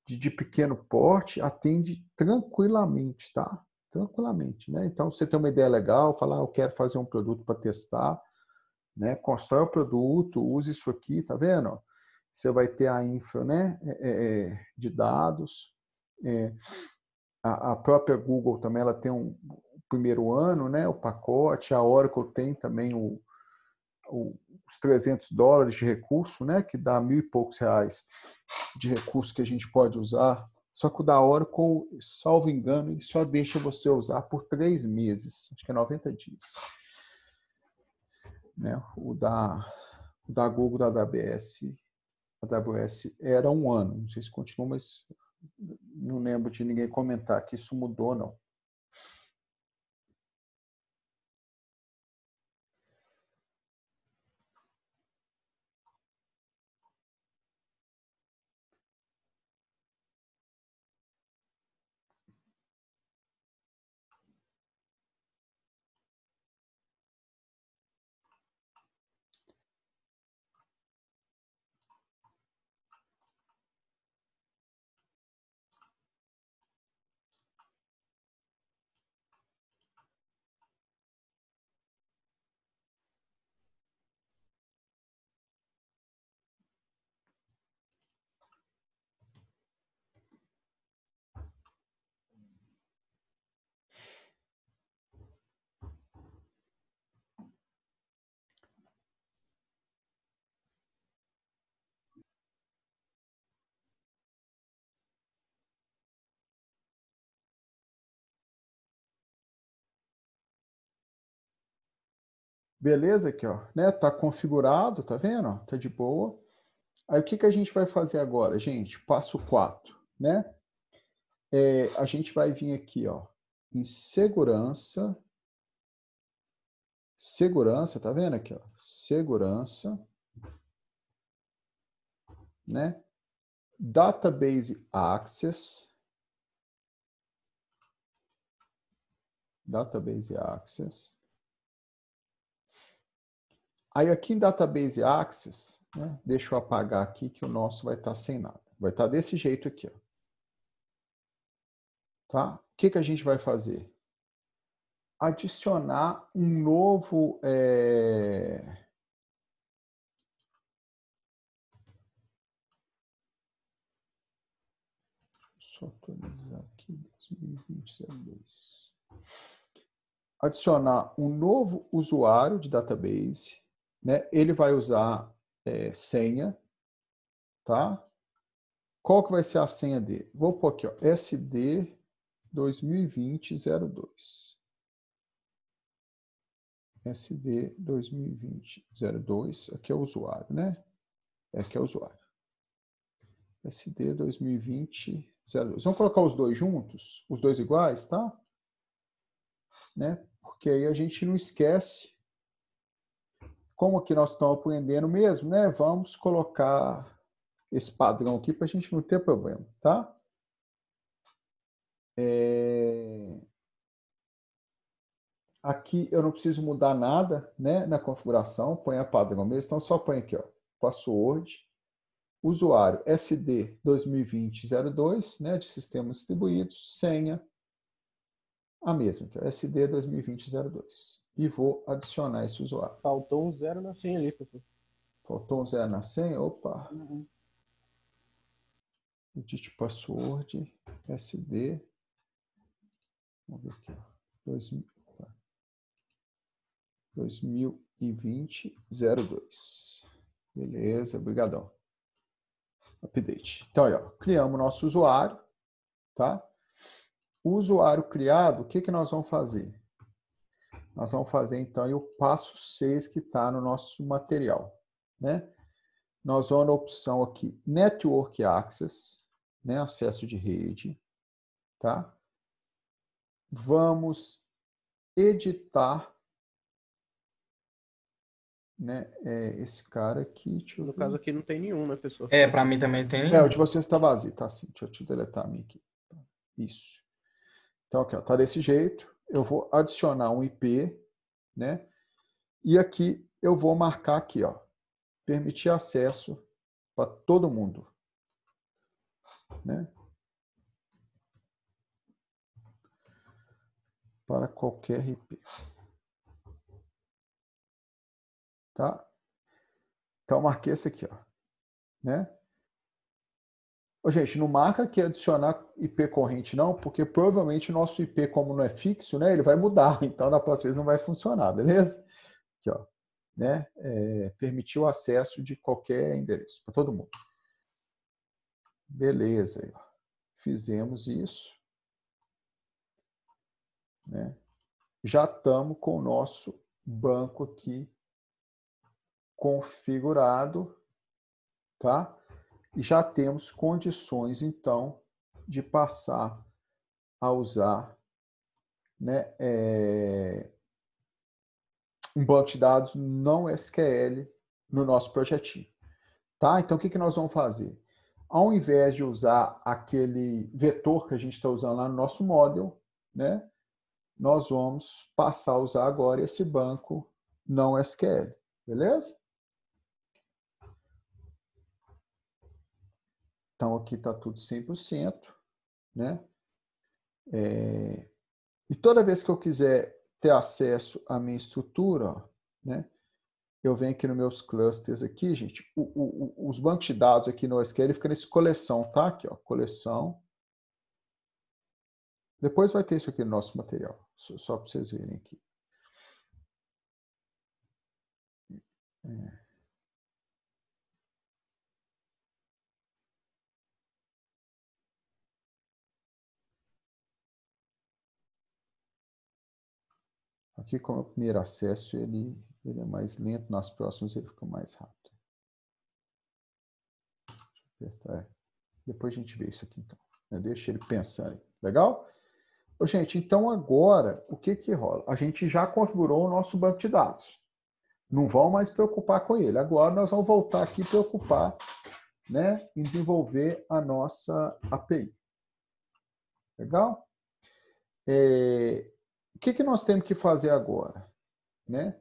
S1: de, de, pequeno porte, atende tranquilamente, tá? Tranquilamente, né? Então, você tem uma ideia legal, falar, ah, eu quero fazer um produto para testar, né? Constrói o produto, use isso aqui, tá vendo? Você vai ter a infra, né? É, é, é de dados. É. a, a própria Google também, ela tem um, primeiro ano, né, o pacote, a Oracle tem também o, o, os 300 dólares de recurso, né, que dá mil e poucos reais de recurso que a gente pode usar. Só que o da Oracle, salvo engano, ele só deixa você usar por três meses, acho que é 90 dias. Né, o da, o da Google, da AWS, AWS era um ano, não sei se continua, mas não lembro de ninguém comentar que isso mudou, não. Beleza aqui, ó, né? Tá configurado, tá vendo? Ó, tá de boa. Aí o que, que a gente vai fazer agora, gente? Passo 4, né? É, a gente vai vir aqui, ó, em segurança. Segurança, tá vendo aqui, ó? Segurança. Né? Database Access. Database Access. Aí aqui em Database Access, né, deixa eu apagar aqui que o nosso vai estar tá sem nada. Vai estar tá desse jeito aqui. Ó. Tá? O que, que a gente vai fazer? Adicionar um novo... É... Eh, Só atualizar aqui, 2022. Adicionar um novo usuário de database né? Ele vai usar é, senha, tá? Qual que vai ser a senha dele? Vou pôr aqui, ó, SD 2020-02. SD 2020-02, aqui é o usuário, né? É aqui é o usuário. SD 2020-02. Vamos colocar os dois juntos? Os dois iguais, tá? Né? Porque aí a gente não esquece como que nós estamos aprendendo mesmo, né? Vamos colocar esse padrão aqui para a gente não ter problema, tá? É... Aqui eu não preciso mudar nada né, na configuração, põe a padrão mesmo, então só põe aqui, ó, password, usuário SD 2020-02, né, de sistemas distribuídos, senha, a mesma, que é o SD 2020-02. E vou adicionar esse usuário. Faltou um
S2: zero na senha ali, professor.
S1: Faltou um zero na senha? Opa. Uhum. Edit password, SD. Vamos ver aqui. 2020-02. Tá. Beleza, obrigadão Update. Então, aí, ó, criamos o nosso usuário, tá? usuário criado, o que, que nós vamos fazer? Nós vamos fazer, então, o passo 6 que está no nosso material. Né? Nós vamos na opção aqui, Network Access, né? acesso de rede. Tá? Vamos editar né, é esse cara aqui. no caso
S2: aqui não tem nenhum, né, pessoal? É, para mim também tem. É, o de
S1: vocês está vazio, tá sim. Deixa eu te deletar a minha aqui. Isso. Então, aqui tá desse jeito. Eu vou adicionar um IP, né? E aqui eu vou marcar aqui, ó, permitir acesso para todo mundo. Né? Para qualquer IP. Tá? Então, marquei esse aqui, ó. Né? Ô, gente, não marca que adicionar IP corrente não, porque provavelmente o nosso IP, como não é fixo, né, ele vai mudar, então na próxima vez não vai funcionar, beleza? Aqui, ó, né, é, permitir o acesso de qualquer endereço, para todo mundo. Beleza, fizemos isso. Né? Já estamos com o nosso banco aqui configurado, tá? e já temos condições, então, de passar a usar né, é, um banco de dados não SQL no nosso projetinho. Tá? Então, o que, que nós vamos fazer? Ao invés de usar aquele vetor que a gente está usando lá no nosso model, né, nós vamos passar a usar agora esse banco não SQL. Beleza? Então, aqui está tudo 100%, né? É, e toda vez que eu quiser ter acesso à minha estrutura, ó, né? Eu venho aqui nos meus clusters aqui, gente. O, o, o, os bancos de dados aqui no SQL fica nesse coleção, tá? Aqui, ó, coleção. Depois vai ter isso aqui no nosso material, só, só para vocês verem aqui. É. porque com o primeiro acesso ele, ele é mais lento, nas próximas ele fica mais rápido. Depois a gente vê isso aqui então. Eu Deixa ele pensar aí. Legal? Ô, gente, então agora o que que rola? A gente já configurou o nosso banco de dados. Não vão mais preocupar com ele. Agora nós vamos voltar aqui preocupar né, em desenvolver a nossa API. Legal? É, que, que nós temos que fazer agora? Né?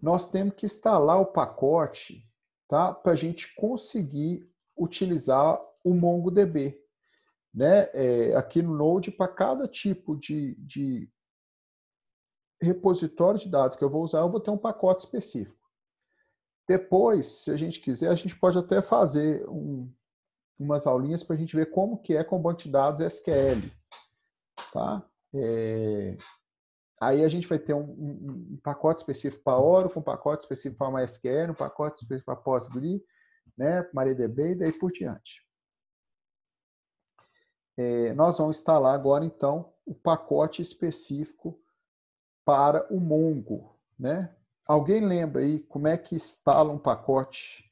S1: Nós temos que instalar o pacote tá? para a gente conseguir utilizar o MongoDB. Né? É, aqui no Node, para cada tipo de, de repositório de dados que eu vou usar, eu vou ter um pacote específico. Depois, se a gente quiser, a gente pode até fazer um, umas aulinhas para a gente ver como que é com banco de dados SQL. Tá? É, Aí a gente vai ter um, um, um pacote específico para Oracle, um pacote específico para MySQL, um pacote específico para PostgreSQL, né, MariaDB e daí por diante. É, nós vamos instalar agora, então, o pacote específico para o Mongo. Né? Alguém lembra aí como é que instala um pacote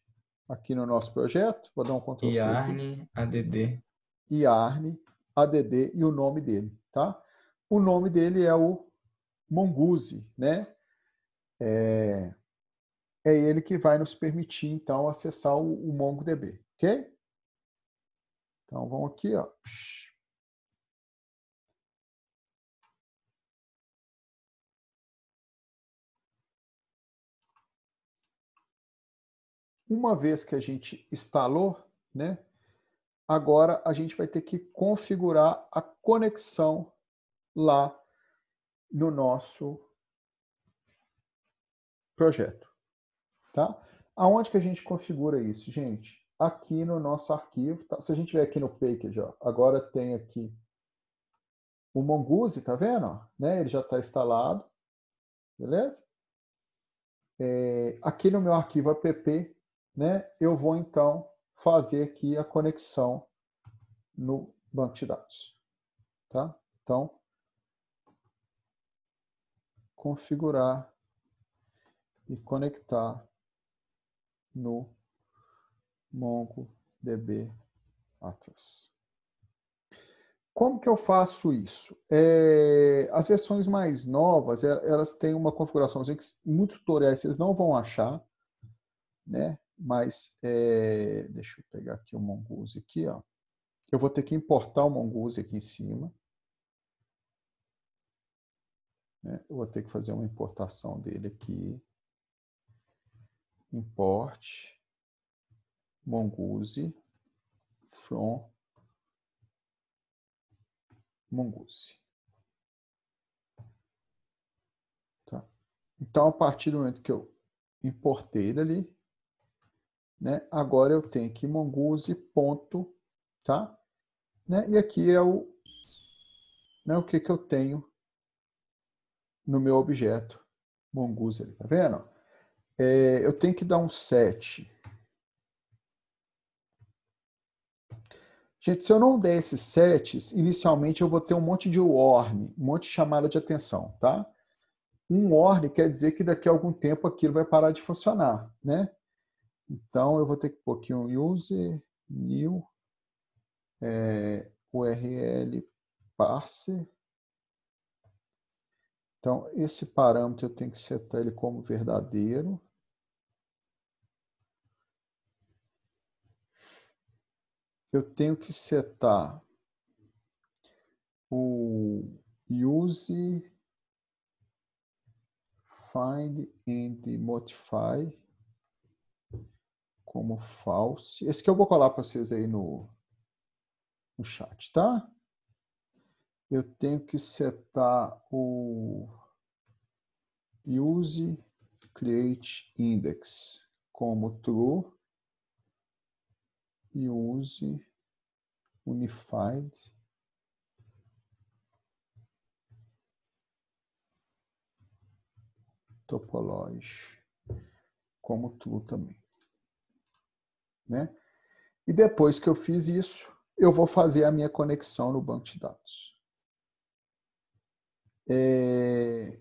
S1: aqui no nosso projeto? Vou dar um controle. Iarn,
S2: ADD.
S1: Iarn, ADD e o nome dele. Tá? O nome dele é o Monguzi, né? É, é ele que vai nos permitir, então, acessar o, o MongoDB, ok? Então, vamos aqui, ó. Uma vez que a gente instalou, né? Agora a gente vai ter que configurar a conexão lá no nosso projeto, tá? Aonde que a gente configura isso, gente? Aqui no nosso arquivo, tá? se a gente vier aqui no package, ó, agora tem aqui o Mongoose, tá vendo? Ó, né? Ele já está instalado, beleza? É, aqui no meu arquivo app, né, eu vou então fazer aqui a conexão no banco de dados, tá? Então, configurar e conectar no MongoDB Atlas. Como que eu faço isso? É, as versões mais novas, é, elas têm uma configuração que muitos tutoriais vocês não vão achar, né? Mas, é, deixa eu pegar aqui o Mongoose aqui, ó. Eu vou ter que importar o Mongoose aqui em cima. Né? Eu vou ter que fazer uma importação dele aqui. Import mongoose from mongoose. Tá. Então, a partir do momento que eu importei ele ali, né? Agora eu tenho aqui mongoose ponto, tá? Né? E aqui é o, né? O que que eu tenho no meu objeto mongoose ali, tá vendo? É, eu tenho que dar um set. Gente, se eu não der esses sets, inicialmente eu vou ter um monte de warn, um monte de chamada de atenção, tá? Um warn quer dizer que daqui a algum tempo aquilo vai parar de funcionar, né? Então eu vou ter que pôr aqui um user new é, url parser então, esse parâmetro eu tenho que setar ele como verdadeiro. Eu tenho que setar o use find and modify como false. Esse que eu vou colar para vocês aí no, no chat, tá? eu tenho que setar o use create index como true e use unified topology como true também, né? E depois que eu fiz isso, eu vou fazer a minha conexão no banco de dados. É...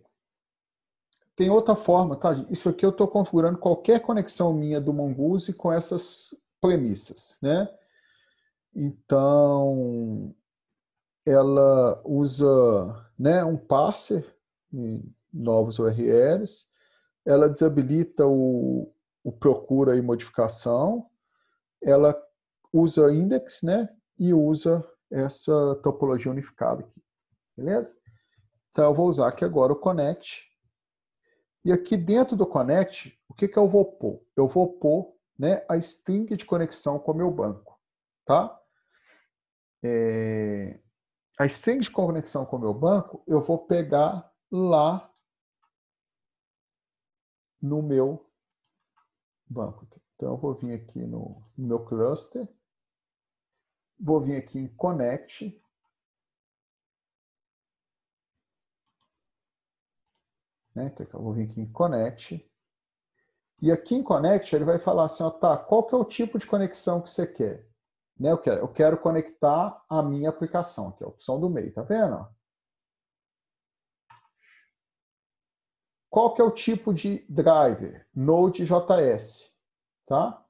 S1: Tem outra forma, tá? Isso aqui eu estou configurando qualquer conexão minha do Mongoose com essas premissas, né? Então, ela usa né, um parser em novos URLs, ela desabilita o, o procura e modificação, ela usa index, né? E usa essa topologia unificada aqui, beleza? Então eu vou usar aqui agora o connect. E aqui dentro do connect, o que, que eu vou pôr? Eu vou pôr né, a string de conexão com o meu banco. Tá? É... A string de conexão com o meu banco, eu vou pegar lá no meu banco. Então, eu vou vir aqui no, no meu cluster, vou vir aqui em Connect, Né? Então, eu vou vir aqui em Connect. E aqui em Connect, ele vai falar assim, ó, tá, qual que é o tipo de conexão que você quer? Né? Eu, quero, eu quero conectar a minha aplicação, que é a opção do meio, tá vendo? Qual que é o tipo de driver? Node.js, tá?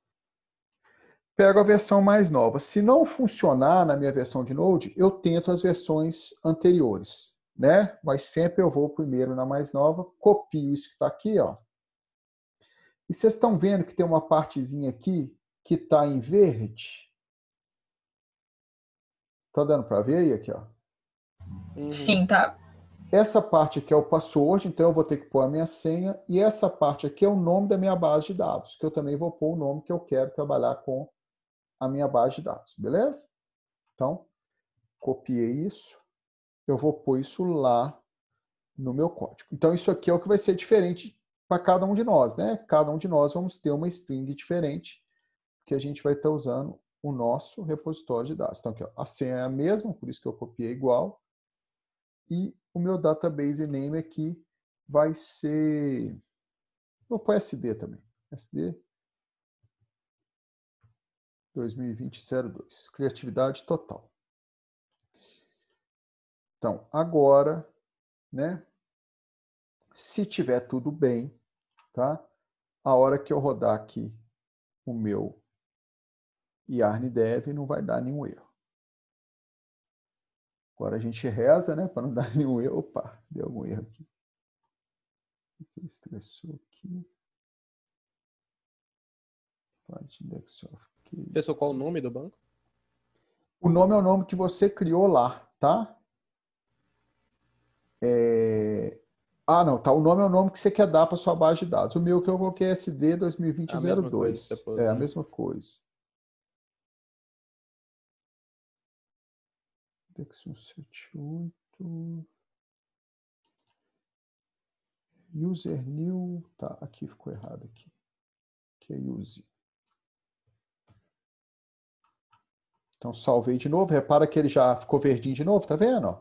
S1: Pego a versão mais nova. Se não funcionar na minha versão de Node, eu tento as versões anteriores, né? Mas sempre eu vou primeiro na mais nova, copio isso que está aqui, ó. E vocês estão vendo que tem uma partezinha aqui que está em verde? Tá dando para ver aí aqui, ó?
S3: Uhum. Sim, tá.
S1: Essa parte aqui é o password, então eu vou ter que pôr a minha senha. E essa parte aqui é o nome da minha base de dados, que eu também vou pôr o nome que eu quero trabalhar com a minha base de dados, beleza? Então, copiei isso eu vou pôr isso lá no meu código. Então, isso aqui é o que vai ser diferente para cada um de nós, né? Cada um de nós vamos ter uma string diferente, que a gente vai estar tá usando o nosso repositório de dados. Então, aqui, ó, a senha é a mesma, por isso que eu copiei igual. E o meu database name aqui vai ser... Vou pôr SD também. SD 2020-02. Criatividade total. Então, agora, né? Se tiver tudo bem, tá? A hora que eu rodar aqui o meu yarn dev não vai dar nenhum erro. Agora a gente reza, né, para não dar nenhum erro. Opa, deu algum erro aqui. Estressou aqui.
S2: Professor, qual o nome do banco?
S1: O nome é o nome que você criou lá, tá? É... Ah, não, tá. O nome é o nome que você quer dar para sua base de dados. O meu que eu coloquei é SD 2020 É, é a
S2: mesma coisa. É, Dex 178.
S1: User new. Tá, aqui ficou errado aqui. Que é use. Então, salvei de novo. Repara que ele já ficou verdinho de novo, tá vendo?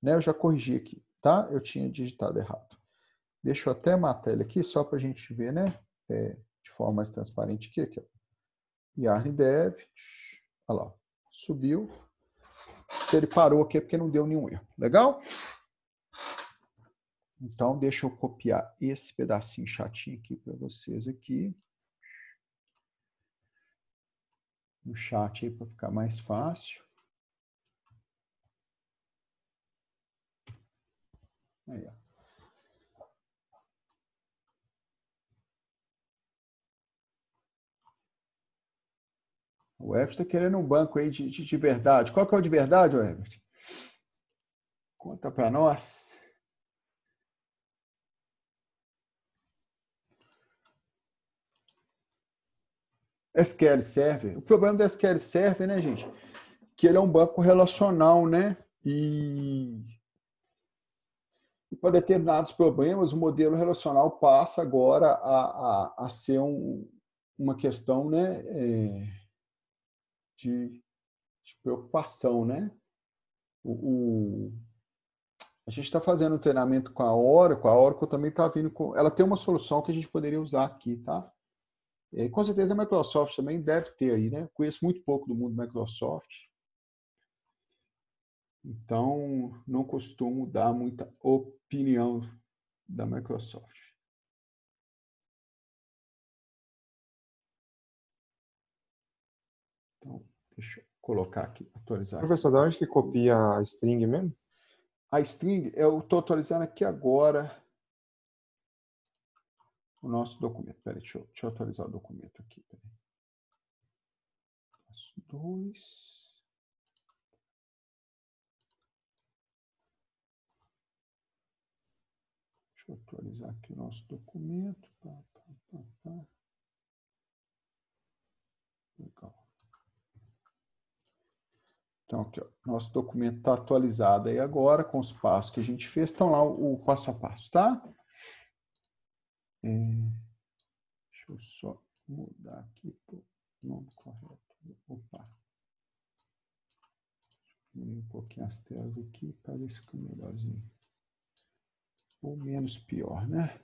S1: Né? Eu já corrigi aqui tá? Eu tinha digitado errado. Deixa eu até matar ele aqui, só para a gente ver, né? É, de forma mais transparente aqui. aqui ó. Yarn dev, olha lá, subiu. Se ele parou aqui é porque não deu nenhum erro. Legal? Então, deixa eu copiar esse pedacinho chatinho aqui para vocês aqui. No chat aí para ficar mais fácil. Aí, ó. O Everton está querendo um banco aí de, de, de, verdade. Qual que é o de verdade, Everton? Conta para nós. SQL Server. O problema do SQL Server, né, gente? Que ele é um banco relacional, né? E para determinados problemas, o modelo relacional passa agora a, a, a ser um, uma questão né, é, de, de, preocupação. Né? O, o a gente está fazendo um treinamento com a Oracle, a Oracle também está vindo com... Ela tem uma solução que a gente poderia usar aqui, tá? É, com certeza a Microsoft também deve ter aí, né? Conheço muito pouco do mundo Microsoft,
S2: então, não costumo dar muita opinião
S3: da Microsoft. Então, deixa eu colocar aqui, atualizar. Professor,
S1: da onde que copia a string mesmo? A string, eu estou atualizando aqui agora o nosso documento. Peraí, deixa, eu, deixa eu atualizar o documento
S2: aqui. Peraí. Dois. Deixa eu atualizar aqui o nosso documento. Legal. Então, aqui,
S1: ó, nosso documento está atualizado aí agora com os passos que a gente fez. Estão lá o, passo a passo, tá?
S2: É, deixa
S1: eu só mudar aqui para o nome correto. Opa. Deixa eu um pouquinho as telas aqui, parece que é melhorzinho ou menos pior, né?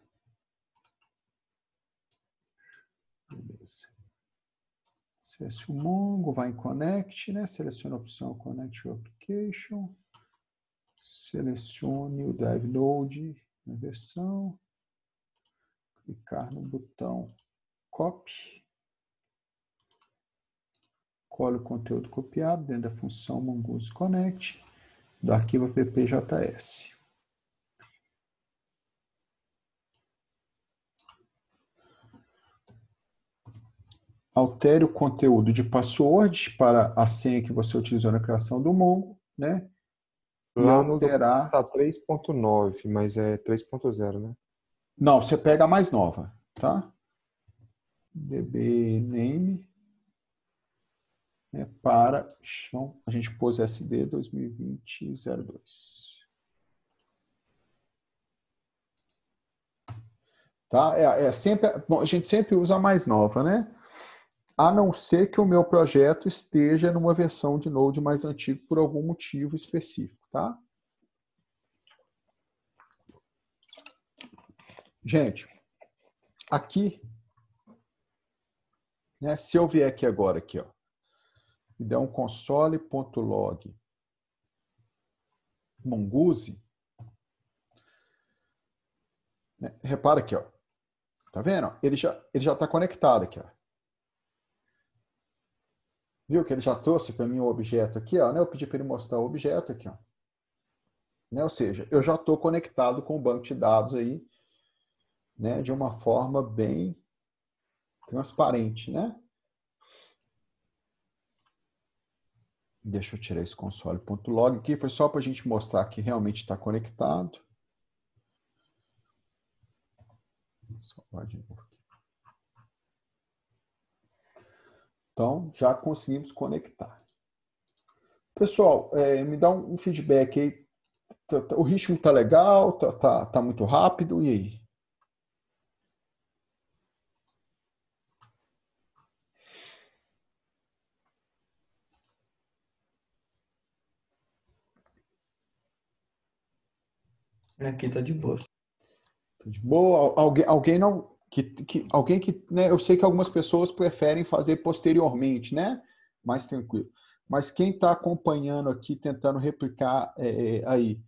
S1: Beleza. Acesse o Mongo, vai em Connect, né? Seleciona a opção Connect Application. Selecione o Dive Node na versão. Clicar no botão Copy. Cole o conteúdo copiado dentro da função mongoose connect do arquivo appjs. altere o conteúdo de password para a senha que você utilizou na criação do Mongo, né? Lá no alterar...
S2: tá 3.9, mas é 3.0, né? Não, você pega a mais nova, tá? DB
S1: name é para chão. A gente pôs SD 2020.02. Tá? É, é sempre, bom, a gente sempre usa a mais nova, né? a não ser que o meu projeto esteja numa versão de Node mais antiga por algum motivo específico, tá? Gente, aqui, né, se eu vier aqui agora, aqui, ó, e der um console.log mongoose, né, repara aqui, ó, tá vendo? Ele já está ele já tá conectado aqui, ó. Viu que ele já trouxe para mim o objeto aqui, ó, né? Eu pedi para ele mostrar o objeto aqui, ó. Né? Ou seja, eu já estou conectado com o banco de dados aí, né? De uma forma bem transparente, né? Deixa eu tirar esse console.log aqui, foi só para a gente mostrar que realmente está conectado. Só de novo aqui. Então, já conseguimos conectar. Pessoal, é, me dá um feedback aí. Tá, tá, o ritmo tá legal? Tá, tá, tá muito rápido? E
S3: aí? Aqui tá de boa. Tá
S1: de boa? alguém não, que, que alguém que, né, eu sei que algumas pessoas preferem fazer posteriormente, né? Mais tranquilo. Mas quem está acompanhando aqui, tentando replicar é, é aí,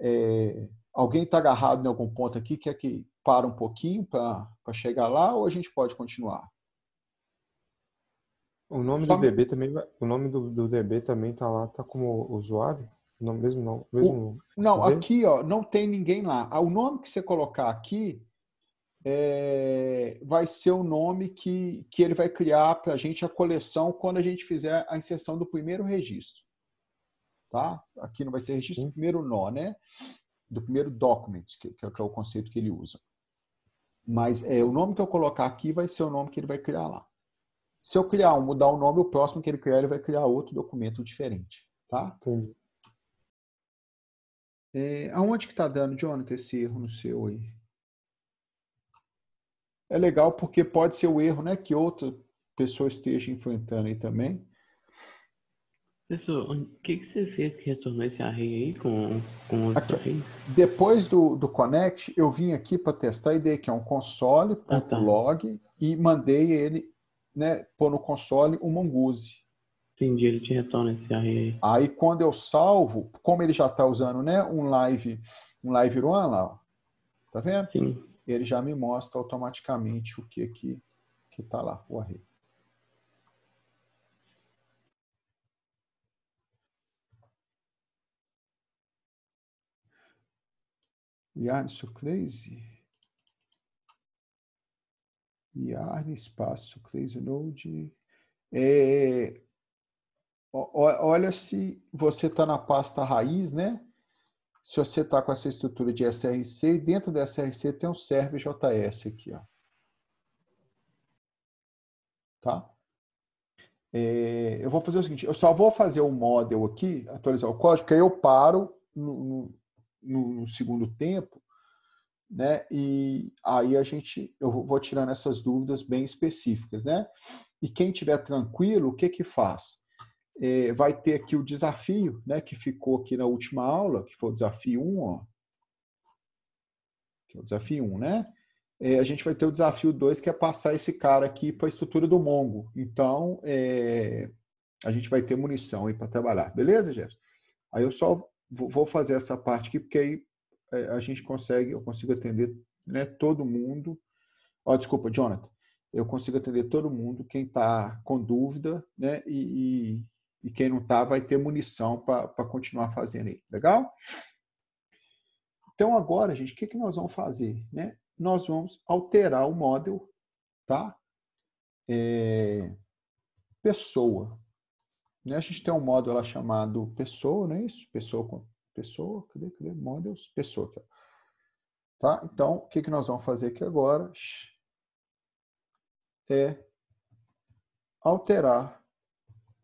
S1: é, alguém está agarrado em algum ponto aqui, quer que para um pouquinho para chegar lá ou a gente pode continuar?
S2: O nome Só... do DB também, o nome do, do DB também está lá, está como usuário? Não, mesmo não, mesmo. O... Não,
S1: aqui ó, não tem ninguém lá. Ah, o nome que você colocar aqui é, vai ser o nome que, que ele vai criar para a gente a coleção quando a gente fizer a inserção do primeiro registro. Tá? Aqui não vai ser registro do primeiro nó, né? Do primeiro document, que, é que é o conceito que ele usa. Mas é, o nome que eu colocar aqui vai ser o nome que ele vai criar lá. Se eu criar um, mudar o nome, o próximo que ele criar, ele vai criar outro documento diferente. Tá? Entendi. É, aonde que tá dando, Jonathan, esse erro no seu aí? é legal porque pode ser o erro né, que outra pessoa esteja enfrentando aí também. Pessoal, o que, que você
S2: fez que retornou esse array aí com, com os aqui, arrays?
S1: Depois do, do Connect, eu vim aqui para testar e dei aqui é um console.log ah, tá. Log, e mandei ele né, pôr no console o Mongoose. Entendi, ele te retorna esse array aí. Aí quando eu salvo, como ele já está usando né, um live, um live run lá, ó, tá vendo? Sim ele já me mostra automaticamente o que que que está lá o array. Yarn Surcrazy. Yarn espaço crazy Node. É, olha se você está na pasta raiz, né? se você está com essa estrutura de SRC, e dentro da SRC tem um serve JS aqui, ó. Tá? É, eu vou fazer o seguinte, eu só vou fazer o model aqui, atualizar o código, porque aí eu paro no, no, no segundo tempo, né? E aí a gente, eu vou tirando essas dúvidas bem específicas, né? E quem tiver tranquilo, o que que faz? Eh, vai ter aqui o desafio, né, que ficou aqui na última aula, que foi o desafio 1, ó. Que é o desafio 1, né? Eh, a gente vai ter o desafio 2, que é passar esse cara aqui para a estrutura do Mongo. Então, eh, a gente vai ter munição aí para trabalhar. Beleza, Jefferson? Aí eu só vou fazer essa parte aqui, porque aí a gente consegue, eu consigo atender né, todo mundo. oh, desculpa, Jonathan. Eu consigo atender todo mundo, quem está com dúvida, né? E, e, e quem não está vai ter munição para continuar fazendo aí. Legal? Então agora, gente, o que, que nós vamos fazer? Né? Nós vamos alterar o model, tá? É... pessoa. Né? A gente tem um módulo lá chamado pessoa, não é isso? Pessoa com pessoa, cadê, cadê? Models, pessoa aqui, ó. Tá? Então, o que, que nós vamos fazer aqui agora é alterar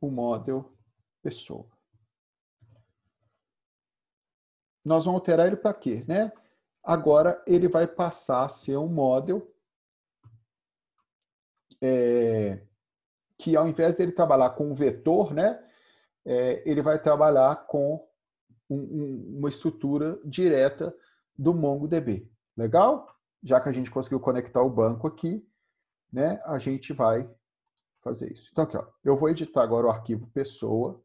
S1: o model pessoa. Nós vamos alterar ele para quê? Né? Agora ele vai passar a ser um model é, que ao invés dele trabalhar com um vetor, né, é, ele vai trabalhar com um, um, uma estrutura direta do MongoDB. Legal? Já que a gente conseguiu conectar o banco aqui, né, a gente vai fazer isso. Então, aqui, ó, eu vou editar agora o arquivo pessoa,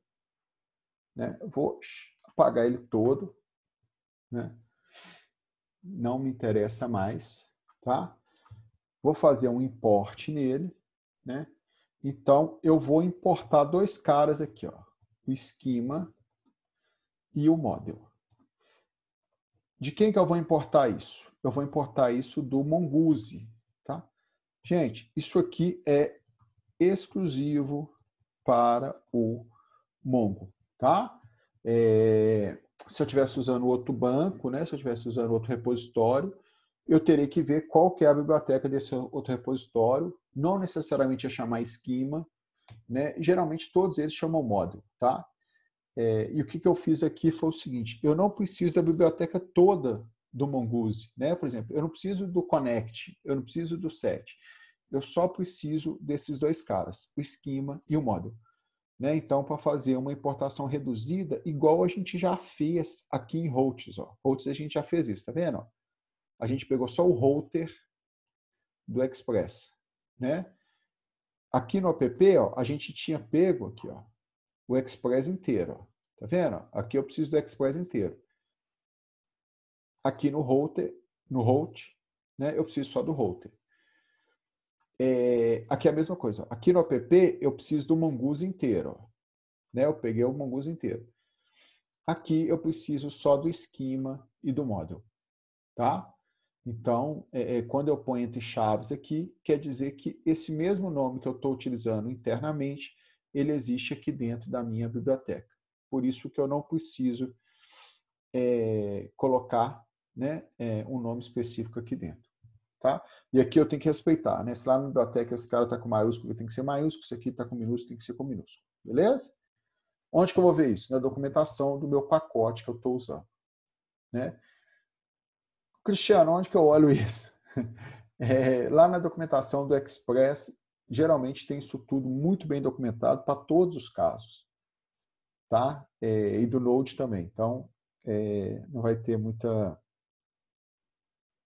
S1: né? vou apagar ele todo, né? não me interessa mais, tá? Vou fazer um import nele, né? Então, eu vou importar dois caras aqui, ó, o esquema e o model. De quem que eu vou importar isso? Eu vou importar isso do Mongoose, tá? Gente, isso aqui é exclusivo para o Mongo, tá? É, se eu estivesse usando outro banco, né, se eu estivesse usando outro repositório, eu teria que ver qual que é a biblioteca desse outro repositório, não necessariamente a chamar esquema, né? Geralmente todos eles chamam módulo, tá? É, e o que, que eu fiz aqui foi o seguinte, eu não preciso da biblioteca toda do Mongoose, né? Por exemplo, eu não preciso do Connect, eu não preciso do Set, eu só preciso desses dois caras, o esquema e o módulo. Né? Então, para fazer uma importação reduzida, igual a gente já fez aqui em routes. Ó. a gente já fez isso, tá vendo? A gente pegou só o router do Express. Né? Aqui no app, ó, a gente tinha pego aqui, ó, o Express inteiro. Ó. Tá vendo? Aqui eu preciso do Express inteiro. Aqui no router, no route, né, eu preciso só do router. É, aqui é a mesma coisa. Aqui no app eu preciso do mongoose inteiro. Né? Eu peguei o mongoose inteiro. Aqui eu preciso só do esquema e do módulo. Tá? Então, é, é, quando eu ponho entre chaves aqui, quer dizer que esse mesmo nome que eu estou utilizando internamente, ele existe aqui dentro da minha biblioteca. Por isso que eu não preciso é, colocar né, é, um nome específico aqui dentro tá? E aqui eu tenho que respeitar, né? Se lá na biblioteca esse cara está com maiúsculo, tem que ser maiúsculo, se aqui está com minúsculo, tem que ser com minúsculo, beleza? Onde que eu vou ver isso? Na documentação do meu pacote que eu estou usando, né? Cristiano, onde que eu olho isso? É, lá na documentação do Express, geralmente tem isso tudo muito bem documentado para todos os casos, tá? É, e do Node também. Então, é, não vai ter muita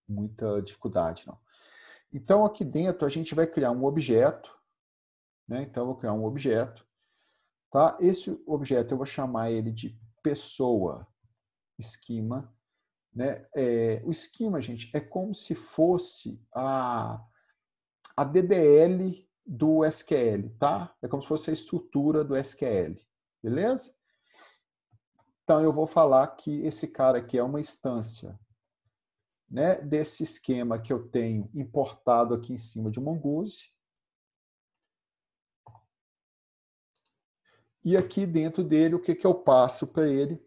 S1: muita dificuldade, não. Então, aqui dentro, a gente vai criar um objeto. Né? Então, eu vou criar um objeto. Tá? Esse objeto, eu vou chamar ele de pessoa esquema. Né? É, o esquema, gente, é como se fosse a, a DDL do SQL, tá? É como se fosse a estrutura do SQL, beleza? Então, eu vou falar que esse cara aqui é uma instância né, desse esquema que eu tenho importado aqui em cima de Mongoose. E aqui dentro dele, o que, que eu passo para ele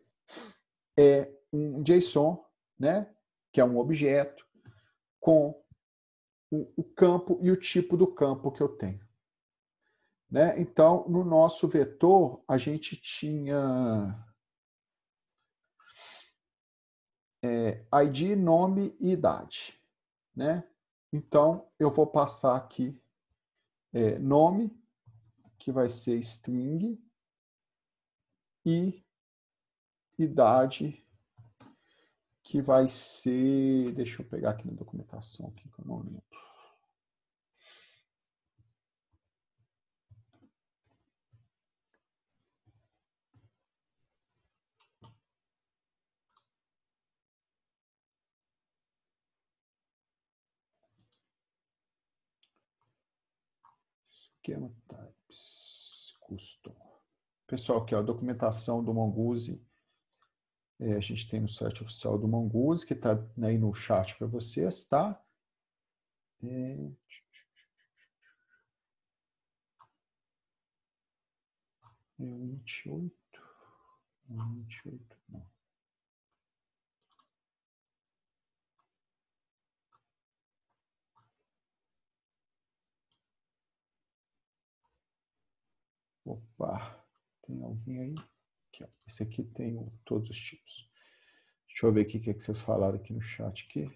S1: é um JSON, né, que é um objeto, com o campo e o tipo do campo que eu tenho. Né? Então, no nosso vetor, a gente tinha é, ID, nome e idade. Né? Então, eu vou passar aqui é, nome, que vai ser string, e idade, que vai ser. Deixa eu pegar aqui
S2: na documentação aqui, que eu não lembro.
S1: Esquema types custom. Pessoal, aqui ó, a documentação do Mongoose. É, a gente tem no site oficial do Mongoose, que está né, aí no chat para vocês, tá? É...
S2: É 28.
S3: 28.
S2: Opa, tem alguém aí? Aqui, ó. Esse aqui
S1: tem o, todos os tipos. Deixa eu ver aqui o que, é que vocês falaram aqui no chat. Aqui.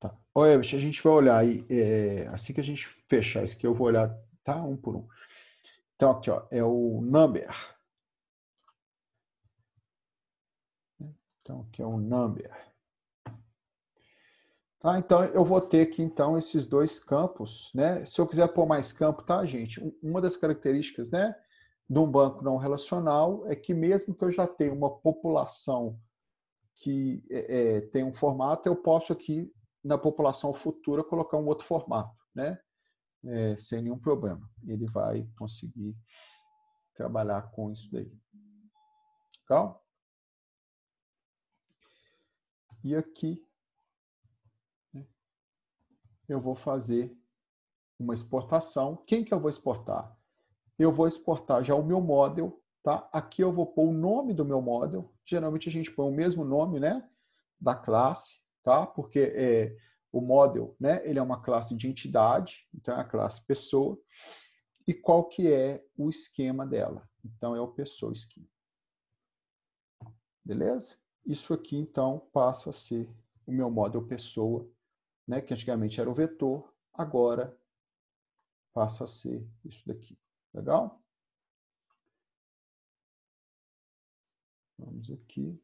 S1: Tá. Olha, a gente vai olhar aí, é, assim que a gente fechar isso aqui, eu vou olhar, tá? Um por um. Então, aqui, ó, é o number. Então, aqui é o number. Tá? Então, eu vou ter aqui, então, esses dois campos, né? Se eu quiser pôr mais campo, tá, gente? Uma das características, né, de um banco não relacional é que mesmo que eu já tenha uma população que é, é, tem um formato, eu posso aqui, na população futura, colocar um outro formato, né? É, sem nenhum problema. Ele vai conseguir trabalhar com isso daí. Legal? E aqui eu vou fazer uma exportação. Quem que eu vou exportar? Eu vou exportar já o meu model, tá? Aqui eu vou pôr o nome do meu model. Geralmente a gente põe o mesmo nome, né? Da classe, tá? Porque é, o model, né? Ele é uma classe de entidade, então é a classe pessoa. E qual que é o esquema dela? Então é o pessoa esquema. Beleza? Isso aqui, então, passa a ser o meu model pessoa né, que antigamente era o vetor, agora passa a ser isso daqui. Legal? Vamos aqui.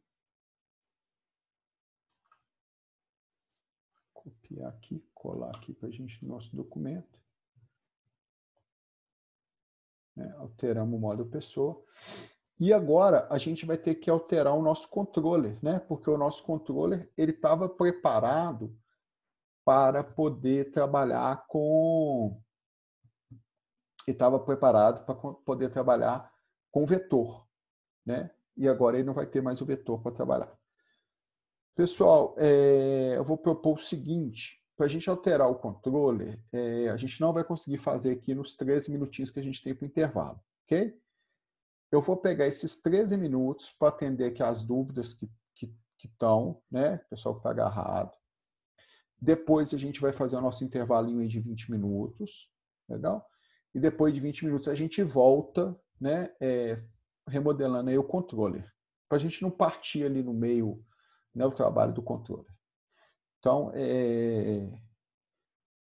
S1: Copiar aqui, colar aqui para a gente no nosso documento. Né, alteramos o modo pessoa. E agora a gente vai ter que alterar o nosso controller, né? Porque o nosso controller ele estava preparado para poder trabalhar com. E estava preparado para poder trabalhar com vetor, né? E agora ele não vai ter mais o vetor para trabalhar. Pessoal, é, eu vou propor o seguinte: para a gente alterar o controller, é, a gente não vai conseguir fazer aqui nos 13 minutinhos que a gente tem para o intervalo, ok? Eu vou pegar esses 13 minutos para atender aqui as dúvidas que estão, que, que né? O pessoal que está agarrado. Depois a gente vai fazer o nosso intervalinho de 20 minutos, legal? E depois de 20 minutos a gente volta, né, é, remodelando aí o controller, para a gente não partir ali no meio né, o trabalho do controller. Então, é,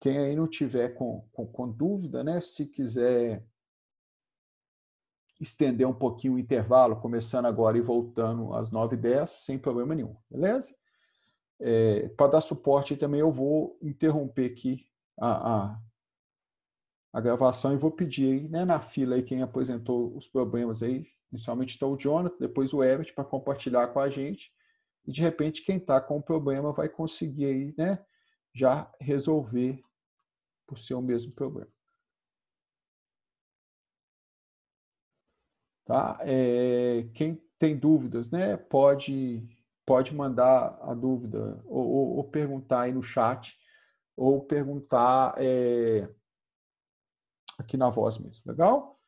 S1: quem aí não tiver com, com, com dúvida, né, se quiser estender um pouquinho o intervalo, começando agora e voltando às 9h10, sem problema nenhum, beleza? É, Para dar suporte também, eu vou interromper aqui a, a, a gravação e vou pedir né, na fila aí quem apresentou os problemas aí. Inicialmente está o Jonathan, depois o Everett para compartilhar com a gente. E de repente quem está com o problema vai conseguir aí, né, já resolver o seu mesmo problema. Tá? É, quem tem dúvidas, né, pode pode mandar a dúvida ou, ou, ou perguntar aí no chat ou perguntar é, aqui na voz mesmo, legal?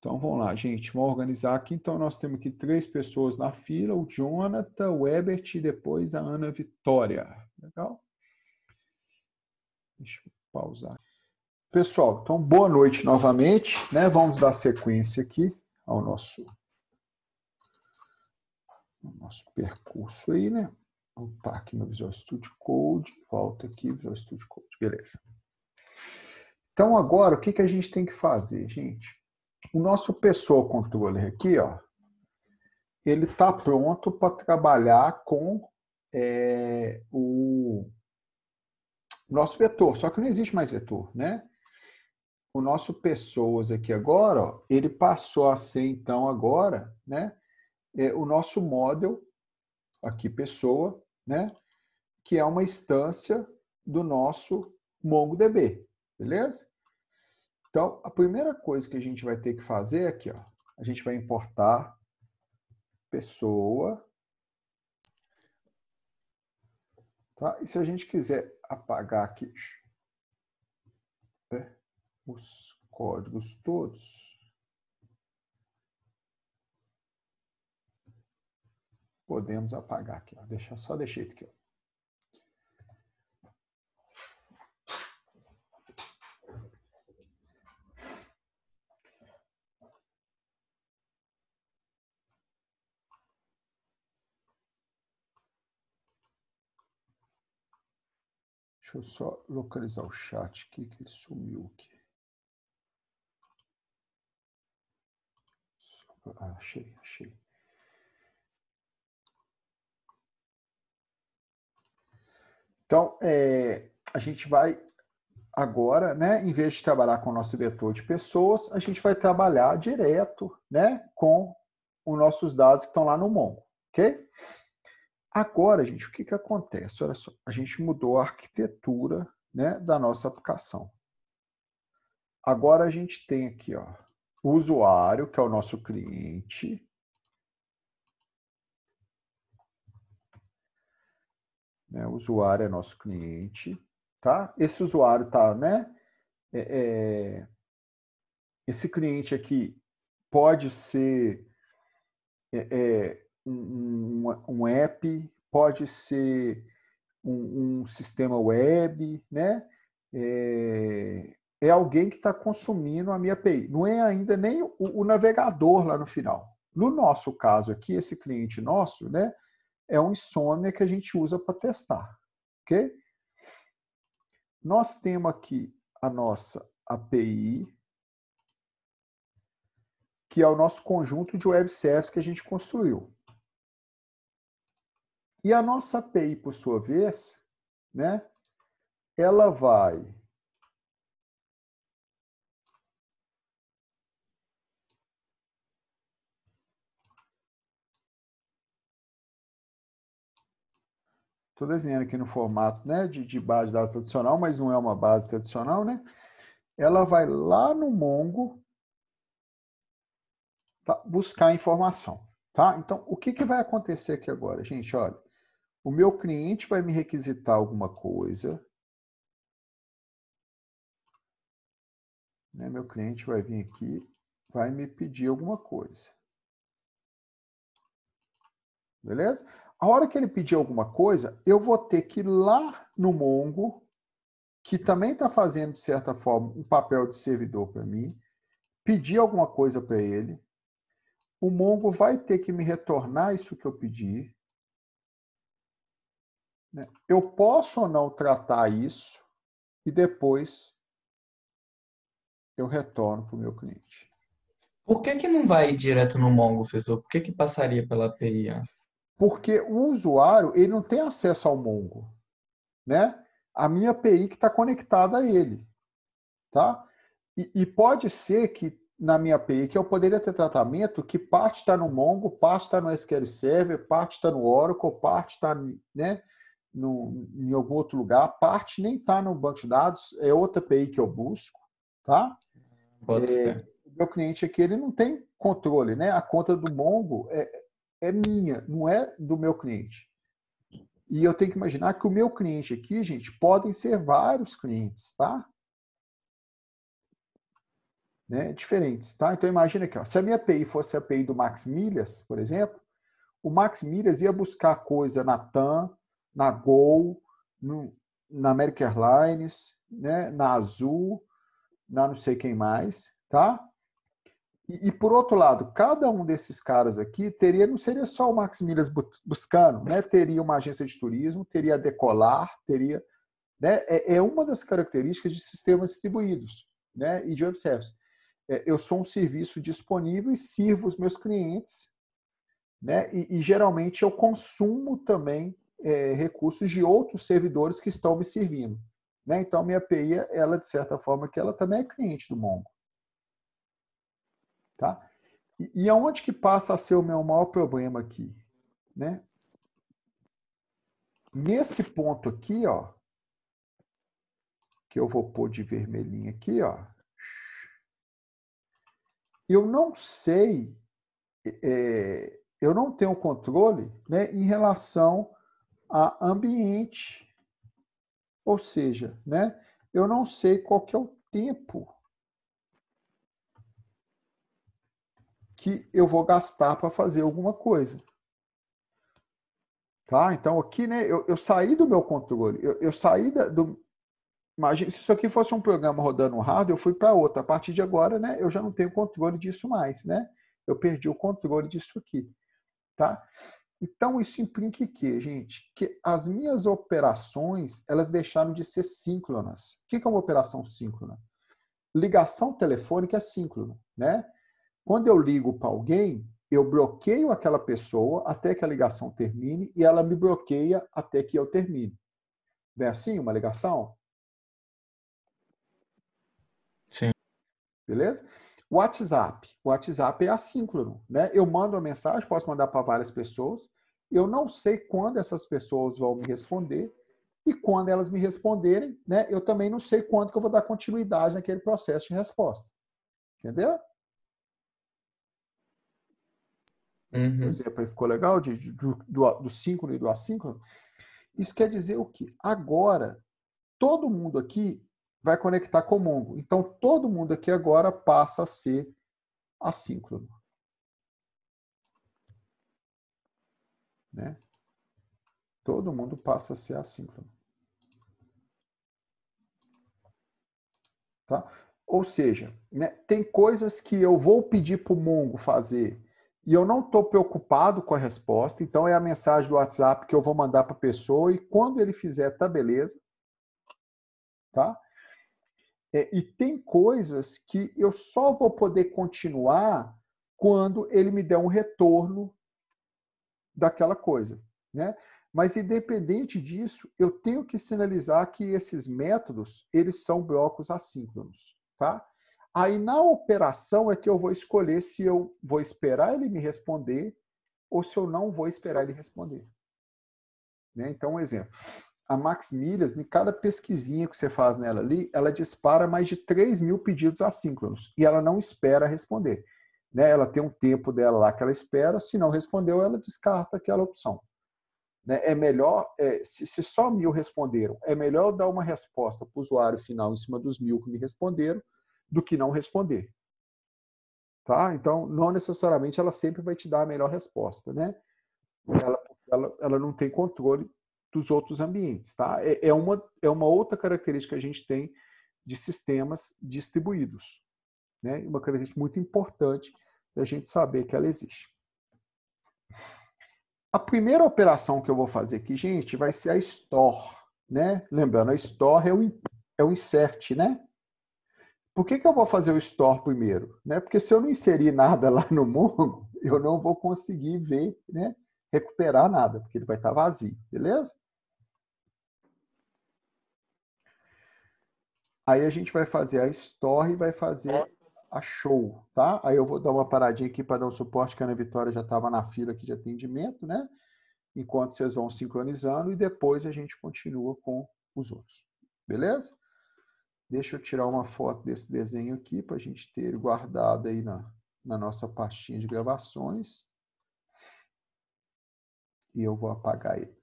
S1: Então vamos lá, gente, vamos organizar aqui. Então nós temos aqui três pessoas na fila, o Jonathan, o Ebert e depois a Ana Vitória, legal? Deixa eu pausar. Pessoal, então boa noite novamente, né? Vamos dar sequência aqui ao nosso no nosso percurso aí, né? Opa, então, tá aqui no Visual Studio Code, volta aqui, Visual Studio Code, beleza. Então agora, o que, que a gente tem que fazer, gente? O nosso pessoal controller aqui, ó, ele está pronto para trabalhar com é, o nosso vetor, só que não existe mais vetor, né? O nosso pessoas aqui agora, ó, ele passou a ser então agora, né? é, o nosso model, aqui pessoa, né? que é uma instância do nosso MongoDB, beleza? Então, a primeira coisa que a gente vai ter que fazer aqui, ó, a gente vai importar pessoa. Tá? E se a gente quiser apagar aqui né, os códigos todos, Podemos apagar aqui, ó. Deixa, só jeito aqui. Ó. Deixa eu só localizar o chat aqui, que ele
S2: sumiu aqui. Ah, achei, achei.
S1: Então, é, a gente vai agora, né, em vez de trabalhar com o nosso vetor de pessoas, a gente vai trabalhar direto né, com os nossos dados que estão lá no Mongo, ok? Agora, gente, o que, que acontece? Olha só, a gente mudou a arquitetura né, da nossa aplicação. Agora a gente tem aqui ó, o usuário, que é o nosso cliente, Né? O usuário é nosso cliente, tá? Esse usuário tá, né? É, é... Esse cliente aqui pode ser é, é um, um, um, app, pode ser um, um sistema web, né? é, é alguém que está consumindo a minha API. Não é ainda nem o, o, navegador lá no final. No nosso caso aqui, esse cliente nosso, né, é um insônia que a gente usa para testar, ok? Nós temos aqui a nossa API, que é o nosso conjunto de web services que a gente construiu. E a nossa API, por sua vez, né, ela vai Estou desenhando aqui no formato né, de, de base de dados tradicional, mas não é uma base tradicional, né? Ela vai lá no Mongo tá, buscar informação, tá? Então, o que, que vai acontecer aqui agora? Gente, olha, o meu cliente vai me requisitar alguma coisa, né, Meu cliente vai vir aqui, vai me pedir alguma coisa. Beleza? A hora que ele pedir alguma coisa, eu vou ter que ir lá no Mongo, que também está fazendo, de certa forma, um papel de servidor para mim, pedir alguma coisa para ele. O Mongo vai ter que me retornar isso que eu pedi. Né? Eu posso ou não tratar isso e depois
S3: eu retorno para o meu cliente. Por que, que não vai direto no Mongo, Fesor? Por que, que passaria pela API?
S1: Porque o usuário ele não tem acesso ao Mongo, né? A minha API que está conectada a ele, tá? E, e, pode ser que na minha API que eu poderia ter tratamento que parte está no Mongo, parte está no SQL Server, parte está no Oracle, parte está, né? No, em algum outro lugar, parte nem está no banco de dados, é outra API que eu busco, tá? Pode é, ser. O meu cliente aqui ele não tem controle, né? A conta do Mongo é, é minha, não é do meu cliente. E eu tenho que imaginar que o meu cliente aqui, gente, podem ser vários clientes, tá? Né? Diferentes, tá? Então imagina aqui, ó, se a minha API fosse a API do Max Milhas, por exemplo, o Max Milhas ia buscar coisa na TAM, na Gol, no, na American Airlines, né? na Azul, na não sei quem mais, tá? E, e, por outro lado, cada um desses caras aqui teria, não seria só o Max Milhas buscando, né? Teria uma agência de turismo, teria a Decolar, teria, né? É, é uma das características de sistemas distribuídos, né? E de web service. É, eu sou um serviço disponível e sirvo os meus clientes, né? E, e geralmente eu consumo também é, recursos de outros servidores que estão me servindo, né? Então minha API, ela de certa forma que ela também é cliente do Mongo. Tá? E, e aonde que passa a ser o meu maior problema aqui? Né? Nesse ponto aqui, ó, que eu vou pôr de vermelhinho aqui, ó, eu não sei, é, é eu não tenho controle né, em relação a ambiente, ou seja, né, eu não sei qual que é o tempo que eu vou gastar para fazer alguma coisa. Tá? Então aqui, né, eu, eu saí do meu controle, eu, eu saí da, do... Imagina, se isso aqui fosse um programa rodando um hardware, eu fui para outra. A partir de agora, né, eu já não tenho controle disso mais, né? Eu perdi o controle disso aqui, tá? Então, isso implica que, gente, que as minhas operações, elas deixaram de ser síncronas. O que é uma operação síncrona? Ligação telefônica é síncrona, né? Quando eu ligo para alguém, eu bloqueio aquela pessoa até que a ligação termine e ela me bloqueia até que eu termine. Não é assim uma ligação? Sim. Beleza? O WhatsApp. O WhatsApp é assíncrono. Né? Eu mando uma mensagem, posso mandar para várias pessoas. Eu não sei quando essas pessoas vão me responder. E quando elas me responderem, né, eu também não sei quando que eu vou dar continuidade naquele processo de resposta. Entendeu? Uhum. Por exemplo, aí ficou legal de, de, do, do síncrono e do assíncrono. Né, Isso quer dizer o que? Agora, todo mundo aqui vai conectar com o Mongo. Então, todo mundo aqui agora passa a ser assíncrono. Né? Todo mundo passa a ser assíncrono. Tá? Ou seja, né, tem coisas que eu vou pedir para o Mongo fazer e eu não estou preocupado com a resposta, então é a mensagem do WhatsApp que eu vou mandar para a pessoa e quando ele fizer, tá beleza. Tá? É, e tem coisas que eu só vou poder continuar quando ele me der um retorno daquela coisa. Né? Mas independente disso, eu tenho que sinalizar que esses métodos, eles são blocos assíncronos, tá? Aí na operação é que eu vou escolher se eu vou esperar ele me responder ou se eu não vou esperar ele responder. Né? Então, um exemplo. A Max Milhas, em cada pesquisinha que você faz nela ali, ela dispara mais de 3 mil pedidos assíncronos e ela não espera responder. Né? Ela tem um tempo dela lá que ela espera, se não respondeu, ela descarta aquela opção. Né? É melhor, é, se, se só mil responderam, é melhor dar uma resposta para o usuário final em cima dos mil que me responderam do que não responder. Tá? Então, não necessariamente ela sempre vai te dar a melhor resposta, né? Ela, ela, ela não tem controle dos outros ambientes, tá? É, é, uma, é uma outra característica que a gente tem de sistemas distribuídos, né? Uma característica muito importante da gente saber que ela existe. A primeira operação que eu vou fazer aqui, gente, vai ser a store, né? Lembrando, a store é o, é o insert, né? por que, que eu vou fazer o store primeiro? Né? Porque se eu não inserir nada lá no Mongo, eu não vou conseguir ver, né? recuperar nada, porque ele vai estar tá vazio, beleza? Aí a gente vai fazer a store e vai fazer a show, tá? Aí eu vou dar uma paradinha aqui para dar um suporte, que a Ana Vitória já estava na fila aqui de atendimento, né? Enquanto vocês vão sincronizando e depois a gente continua com os outros. Beleza? Deixa eu tirar uma foto desse desenho aqui para a gente ter guardado aí na, na nossa pastinha de gravações. E eu vou apagar ele.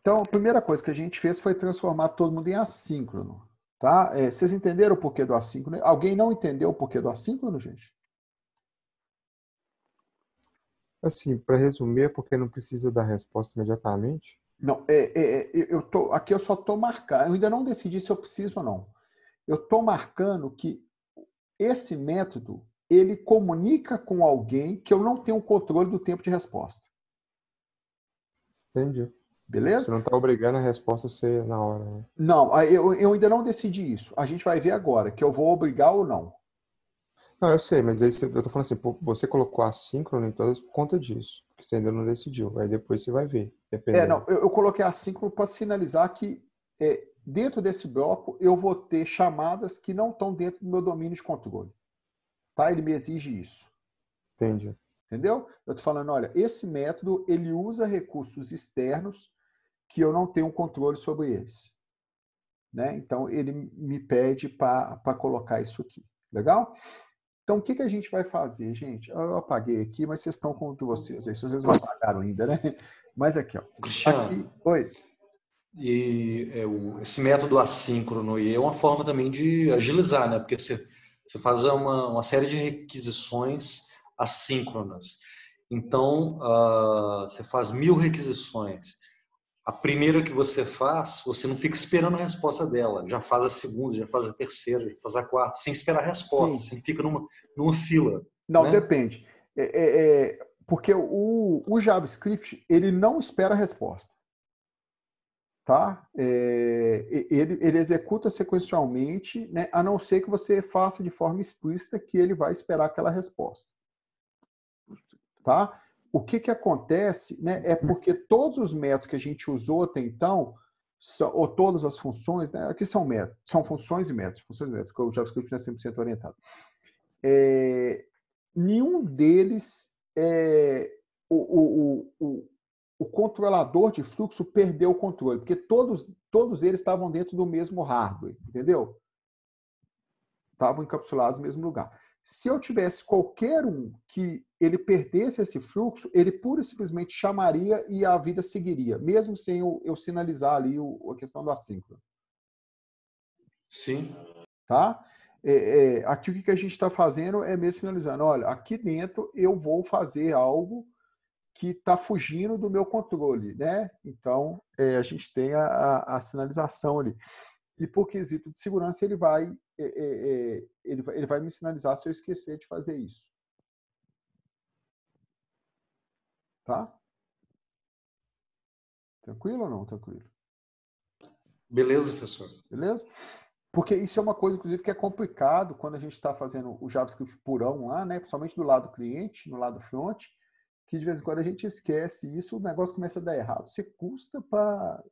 S1: Então, a primeira coisa que a gente fez foi transformar todo mundo em assíncrono. Tá? É, vocês entenderam o porquê do assíncrono?
S2: Alguém não entendeu o porquê do assíncrono, gente? Assim, para resumir, é porque não precisa dar resposta imediatamente?
S1: Não, é, é, é eu tô, aqui eu só estou marcando, eu ainda não decidi se eu preciso ou não. Eu estou marcando que esse método, ele comunica com alguém que eu não tenho controle do tempo de resposta.
S2: Entendi. Beleza? Você não está obrigando a resposta a ser na hora. Né?
S1: Não, eu, eu ainda não decidi isso. A gente vai ver agora, que eu vou obrigar ou não.
S2: Não, eu sei, mas aí você, eu tô falando assim, você colocou assíncrono então, em por conta disso, porque você ainda não decidiu. Aí depois você vai ver. É, dependendo. É, não,
S1: eu, eu coloquei assíncrono para sinalizar que é, dentro desse bloco eu vou ter chamadas que não estão dentro do meu domínio de controle. Tá? Ele me exige isso. Entendi. Entendeu? Eu tô falando, olha, esse método ele usa recursos externos que eu não tenho controle sobre eles. Né? Então ele me pede para colocar isso aqui. Legal? Então, o que, que a gente vai fazer, gente? Eu apaguei aqui, mas vocês estão com vocês aí. Vocês não apagaram ainda, né? Mas aqui, ó.
S3: Cristiano. Aqui, oi. E é, o, esse método assíncrono e é uma forma também de agilizar, né? Porque você, você faz uma, uma série de requisições assíncronas. Então, uh, você faz mil requisições a primeira que você faz, você não fica esperando a resposta dela. Já faz a segunda, já faz a terceira, já faz a quarta, sem esperar a resposta. Sim. Você fica numa, numa fila. Não, né? depende.
S1: É, é, é, porque o, o JavaScript, ele não espera a resposta. Tá? É, ele, ele executa sequencialmente, né, a não ser que você faça de forma explícita que ele vai esperar aquela resposta. Tá? o que, que acontece né, é uhum. porque todos os métodos que a gente usou até então, ou todas as funções, né, aqui são métodos, são funções e métodos, funções e métodos, que o JavaScript não é 100% orientado. É, nenhum deles, é, o, o, o, o, controlador de fluxo perdeu o controle, porque todos, todos eles estavam dentro do mesmo hardware, entendeu? Estavam encapsulados no mesmo lugar. Se eu tivesse qualquer um que ele perdesse esse fluxo, ele pura e simplesmente chamaria e a vida seguiria, mesmo sem eu, eu sinalizar ali o, a questão do assíncrono. Sim. Tá? É, é, aqui o que a gente está fazendo é mesmo sinalizando, olha, aqui dentro eu vou fazer algo que está fugindo do meu controle, né? Então, é, a gente tem a, a, a sinalização ali e por quesito de segurança ele vai, é, é, é, ele vai, ele vai me sinalizar se eu esquecer de fazer isso. Tá? Tranquilo ou não? Tranquilo.
S3: Beleza, professor.
S1: Beleza? Porque isso é uma coisa, inclusive, que é complicado quando a gente está fazendo o JavaScript purão lá, né? Principalmente do lado cliente, no lado front, que de vez em quando a gente esquece isso, o negócio começa a dar errado. Você custa para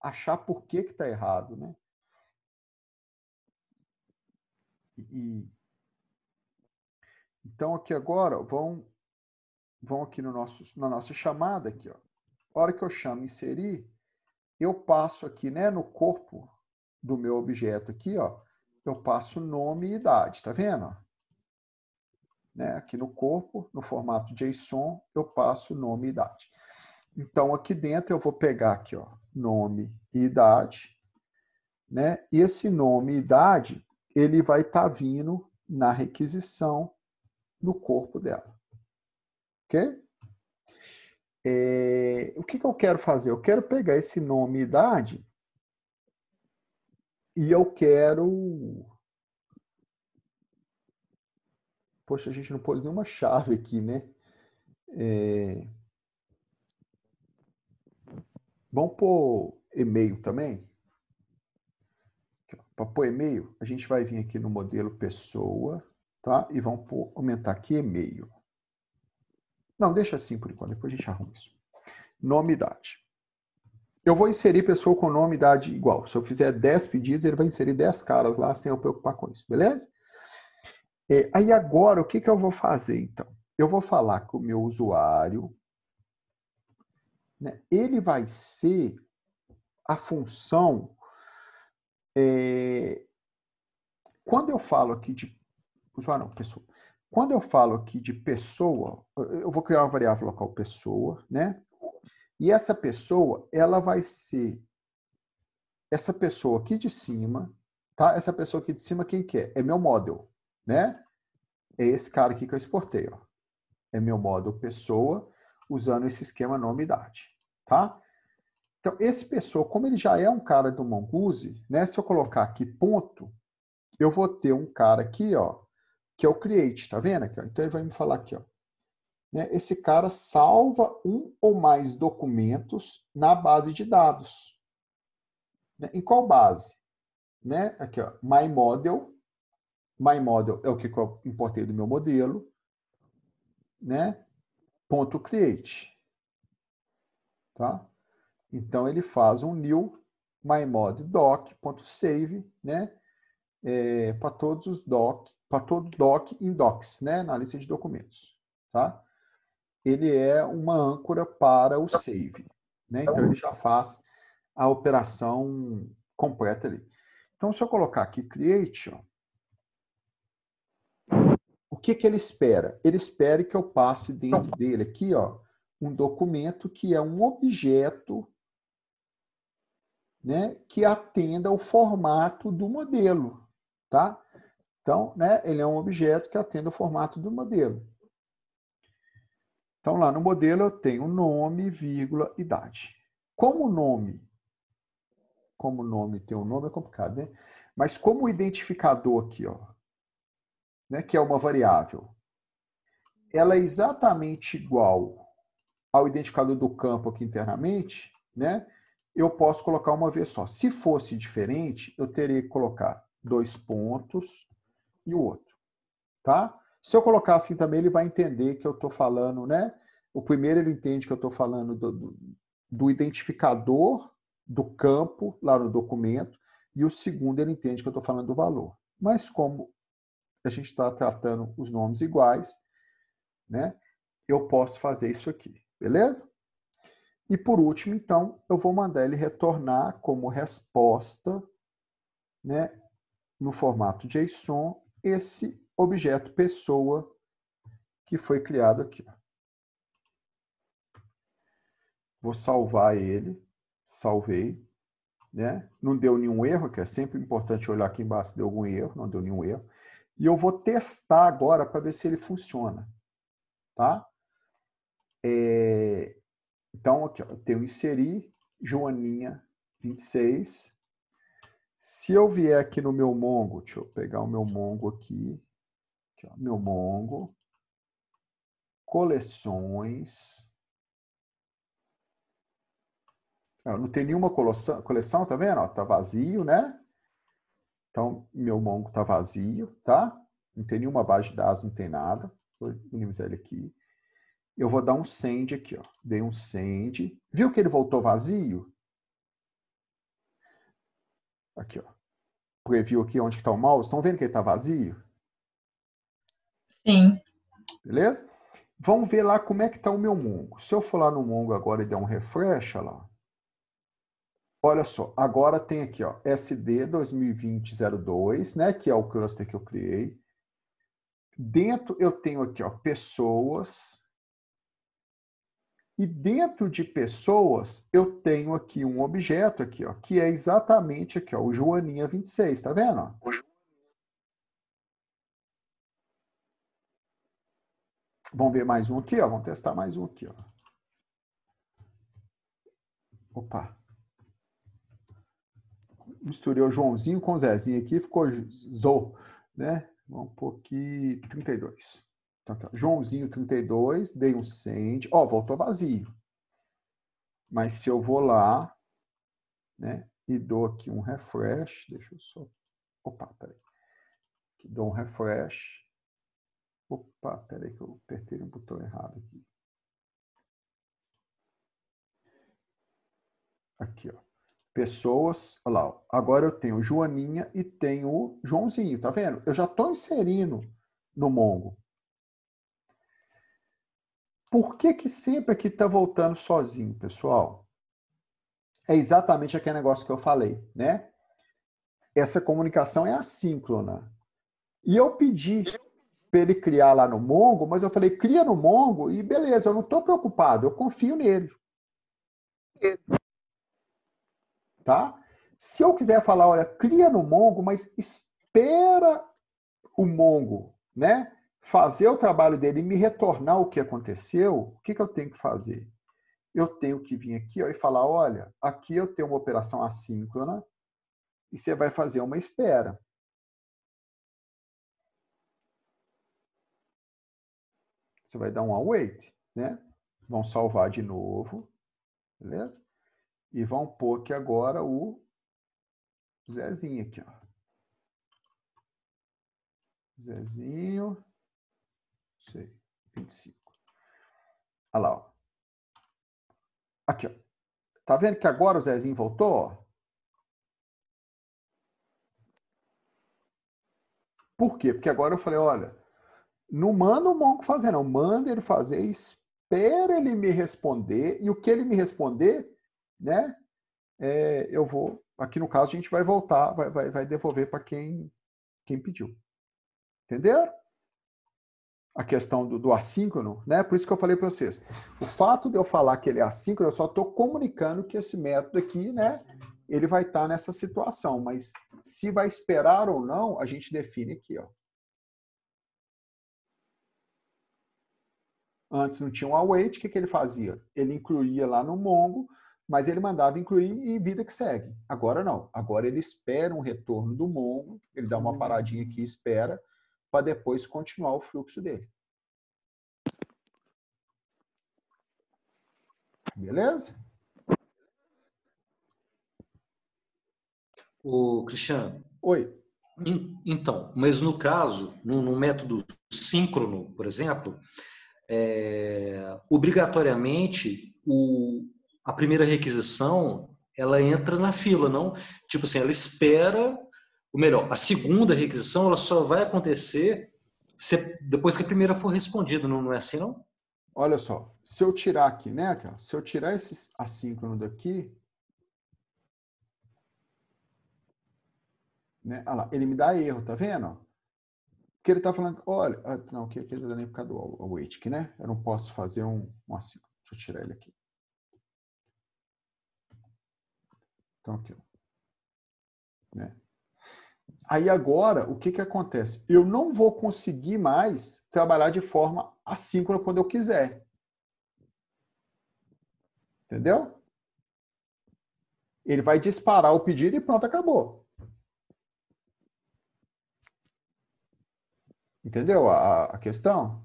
S1: achar por que está errado, né? E, então aqui agora vão vão aqui no nosso na nossa chamada aqui, ó. A hora que eu chamo inserir, eu passo aqui, né, no corpo do meu objeto aqui, ó, eu passo nome e idade, tá vendo? Né, aqui no corpo, no formato JSON, eu passo nome e idade. Então, aqui dentro eu vou pegar aqui, ó, nome e idade, né? E esse nome e idade, ele vai estar tá vindo na requisição do corpo dela. Ok? É, o que, que eu quero fazer? Eu quero pegar esse nome e idade e eu quero. Poxa, a gente não pôs nenhuma chave aqui, né? É... Vamos pôr e-mail também? Para pôr e-mail, a gente vai vir aqui no modelo pessoa, tá? E vamos pôr, aumentar aqui e-mail. Não, deixa assim por enquanto, depois a gente arruma isso. Nome e idade. Eu vou inserir pessoa com nome e idade igual. Se eu fizer 10 pedidos, ele vai inserir 10 caras lá sem eu preocupar com isso, beleza? É, aí agora, o que, que eu vou fazer então? Eu vou falar que o meu usuário né, ele vai ser a função. É, quando eu falo aqui de. Ah, não, pessoa. Quando eu falo aqui de pessoa, eu vou criar uma variável local pessoa, né? E essa pessoa, ela vai ser essa pessoa aqui de cima, tá? Essa pessoa aqui de cima, quem que é? É meu model, né? É esse cara aqui que eu exportei, ó. É meu model pessoa usando esse esquema nome idade, tá? Então, esse pessoal, como ele já é um cara do Mongoose, né, se eu colocar aqui ponto, eu vou ter um cara aqui, ó, que é o create, tá vendo aqui, ó? Então ele vai me falar aqui, ó. Né, esse cara salva um ou mais documentos na base de dados. Né, em qual base? Né? Aqui, ó, my model. My model é o que eu importei do meu modelo, né? ponto create. Tá? Então ele faz um new mymoddoc.save, né? É, para todos os doc, para todo doc em docs, né, na lista de documentos, tá? Ele é uma âncora para o save, né? Então ele já faz a operação completa ali. Então se eu colocar aqui create, ó, que, que ele espera? Ele espera que eu passe dentro dele aqui, ó, um documento que é um objeto né, que atenda o formato do modelo, tá? Então, né, ele é um objeto que atenda o formato do modelo. Então, lá no modelo eu tenho nome, vírgula, idade. Como nome, como nome tem um nome é complicado, né? Mas como identificador aqui, ó, né, que é uma variável, ela é exatamente igual ao identificador do campo aqui internamente, né, eu posso colocar uma vez só. Se fosse diferente, eu teria que colocar dois pontos e o outro, tá? Se eu colocar assim também, ele vai entender que eu estou falando, né? O primeiro ele entende que eu estou falando do, do, do identificador do campo lá no documento, e o segundo ele entende que eu estou falando do valor. Mas como a gente está tratando os nomes iguais, né? Eu posso fazer isso aqui, beleza? E por último, então, eu vou mandar ele retornar como resposta, né, no formato JSON, esse objeto pessoa que foi criado aqui. Vou salvar ele, salvei, né? Não deu nenhum erro, que é sempre importante olhar aqui embaixo se deu algum erro, não deu nenhum erro. E eu vou testar agora para ver se ele funciona. Tá? É... Então, aqui, ó, eu tenho inserir Joaninha 26. Se eu vier aqui no meu Mongo, deixa eu pegar o meu Mongo aqui. aqui ó, meu Mongo. Coleções. Ah, não tem nenhuma coleção, coleção, tá vendo? Ó, tá vazio, né? Então, meu mongo está vazio, tá? Não tem nenhuma base de dados, não tem nada. Vou minimizar ele aqui. Eu vou dar um send aqui, ó. Dei um send. Viu que ele voltou vazio? Aqui, ó. Preview aqui onde está o mouse. Estão vendo que ele está vazio? Sim. Beleza? Vamos ver lá como é que está o meu Mongo. Se eu for lá no Mongo agora e der um refresh, olha lá. Olha só, agora tem aqui, ó, SD 2020-02, né, que é o cluster que eu criei. Dentro eu tenho aqui, ó, pessoas. E dentro de pessoas, eu tenho aqui um objeto aqui, ó, que é exatamente aqui, ó, o Joaninha 26, tá vendo? Vamos ver mais um aqui, ó, vamos testar mais um aqui, ó. Opa misturei o Joãozinho com o Zezinho aqui, ficou Zô, né? Vamos pôr aqui 32. Então, aqui, ó, Joãozinho 32, dei um send, ó, voltou vazio. Mas se eu vou lá, né, e dou aqui um refresh, deixa eu só, opa, peraí. Aqui, dou um refresh. Opa, peraí que eu apertei um botão errado aqui. Aqui, ó pessoas. Olha lá, agora eu tenho Joaninha e tenho o Joãozinho, tá vendo? Eu já estou inserindo no Mongo. Por que, que sempre aqui está voltando sozinho, pessoal? É exatamente aquele negócio que eu falei, né? Essa comunicação é assíncrona. E eu pedi para ele criar lá no Mongo, mas eu falei, cria no Mongo e beleza, eu não estou preocupado, eu confio nele tá? Se eu quiser falar, olha, cria no Mongo, mas espera o Mongo, né? Fazer o trabalho dele e me retornar o que aconteceu, o que, que eu tenho que fazer? Eu tenho que vir aqui ó, e falar, olha, aqui eu tenho uma operação assíncrona e você vai fazer uma espera. Você vai dar um await, né? Vão salvar de novo, beleza? E vão pôr aqui agora o Zezinho aqui, ó. Zezinho, sei, 25. Olha lá, ó. Aqui, ó. Tá vendo que agora o Zezinho voltou, ó? Por quê? Porque agora eu falei, olha, não manda o Monco fazer, não. Manda ele fazer, espera ele me responder. E o que ele me responder, né? É, eu vou, aqui no caso, a gente vai voltar, vai, vai, vai devolver para quem, quem pediu. Entenderam? A questão do, do, assíncrono, né? Por isso que eu falei para vocês. O fato de eu falar que ele é assíncrono, eu só estou comunicando que esse método aqui, né? Ele vai estar tá nessa situação, mas se vai esperar ou não, a gente define aqui, ó. Antes não tinha um await, o que, que ele fazia? Ele incluía lá no Mongo, mas ele mandava incluir e vida que segue. Agora não. Agora ele espera um retorno do Mongo, ele dá uma hum. paradinha aqui, espera, para depois continuar o fluxo dele. Beleza?
S3: O Cristiano. Oi. Então, mas no caso, no, no método síncrono, por exemplo, é, obrigatoriamente o, a primeira requisição ela entra na fila, não? Tipo assim, ela espera, ou melhor, a segunda requisição ela só vai acontecer se, depois que a primeira for respondida, não, não é assim, não? Olha
S1: só, se eu tirar aqui, né, Se eu tirar esse assíncrono daqui, né? Ah lá, ele me dá erro, tá vendo? Porque ele tá falando, olha, ah, não, o que ele tá dando por causa do wait, né? Eu não posso fazer um, um assíncrono. Deixa eu tirar ele aqui. Então, aqui, ó. Né? Aí agora, o que, que acontece? Eu não vou conseguir mais trabalhar de forma assíncrona quando eu quiser. Entendeu? Ele vai disparar o pedido e pronto, acabou. Entendeu a, a questão?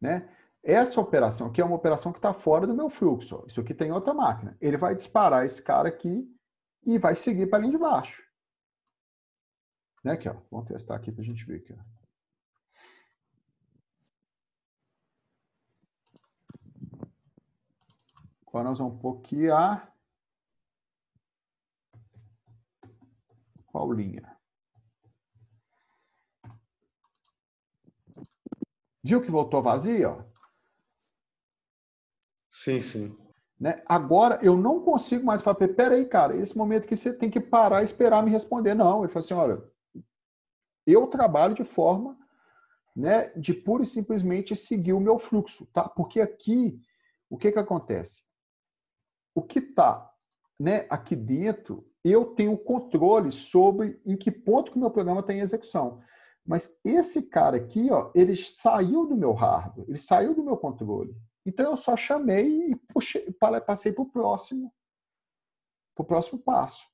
S1: Né? Essa operação aqui é uma operação que está fora do meu fluxo. Isso aqui tem outra máquina. Ele vai disparar esse cara aqui e vai seguir para a linha de baixo. Né, aqui, ó. Vamos testar aqui para a gente ver aqui. Ó. Agora nós vamos pôr aqui a... Qual linha? Viu que voltou vazio Sim, sim. Né? Agora eu não consigo mais falar, peraí, cara, esse momento que você tem que parar e esperar me responder. Não, ele fala assim: olha, eu trabalho de forma né, de pura e simplesmente seguir o meu fluxo, tá? Porque aqui, o que que acontece? O que tá, né, aqui dentro, eu tenho controle sobre em que ponto que o meu programa está em execução. Mas esse cara aqui, ó, ele saiu do meu hardware, ele saiu do meu controle. Então eu só chamei e puxei, passei para o próximo, para o próximo passo.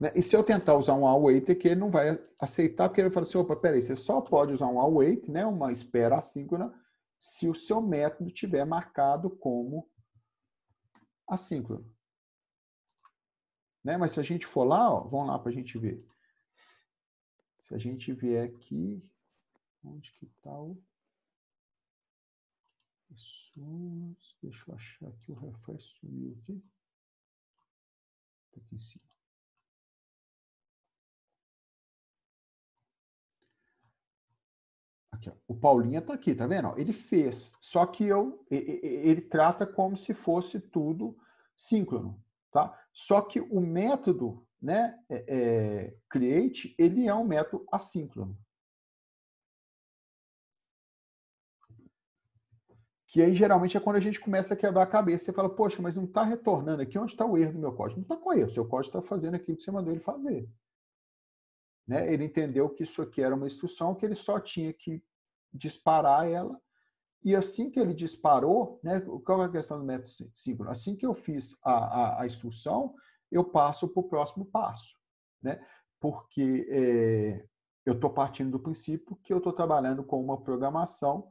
S1: Né? E se eu tentar usar um await, que ele não vai aceitar, porque ele vai falar assim, opa, peraí, você só pode usar um await, né, uma espera assíncrona, se o seu método tiver marcado como assíncrono. Né? Mas se a gente for lá, ó, vamos lá para a gente ver. Se a gente vier aqui, onde que está o
S2: pessoas? Deixa eu achar aqui o refresh
S3: sumiu aqui. Tá aqui em cima. Aqui, o Paulinha
S1: está aqui, tá vendo? Ele fez, só que eu, ele trata como se fosse tudo síncrono, tá? Só que o método né, é, é create, ele é um método assíncrono. Que aí geralmente é quando a gente começa a quebrar a cabeça. Você fala, poxa, mas não está retornando aqui. Onde está o erro do meu código? Não está com erro. Seu código está fazendo aquilo que você mandou ele fazer. Né? Ele entendeu que isso aqui era uma instrução que ele só tinha que disparar ela. E assim que ele disparou, né, qual é a questão do método síncrono? Assim que eu fiz a, a, a instrução, eu passo para o próximo passo, né? Porque é, eu estou partindo do princípio que eu estou trabalhando com uma programação,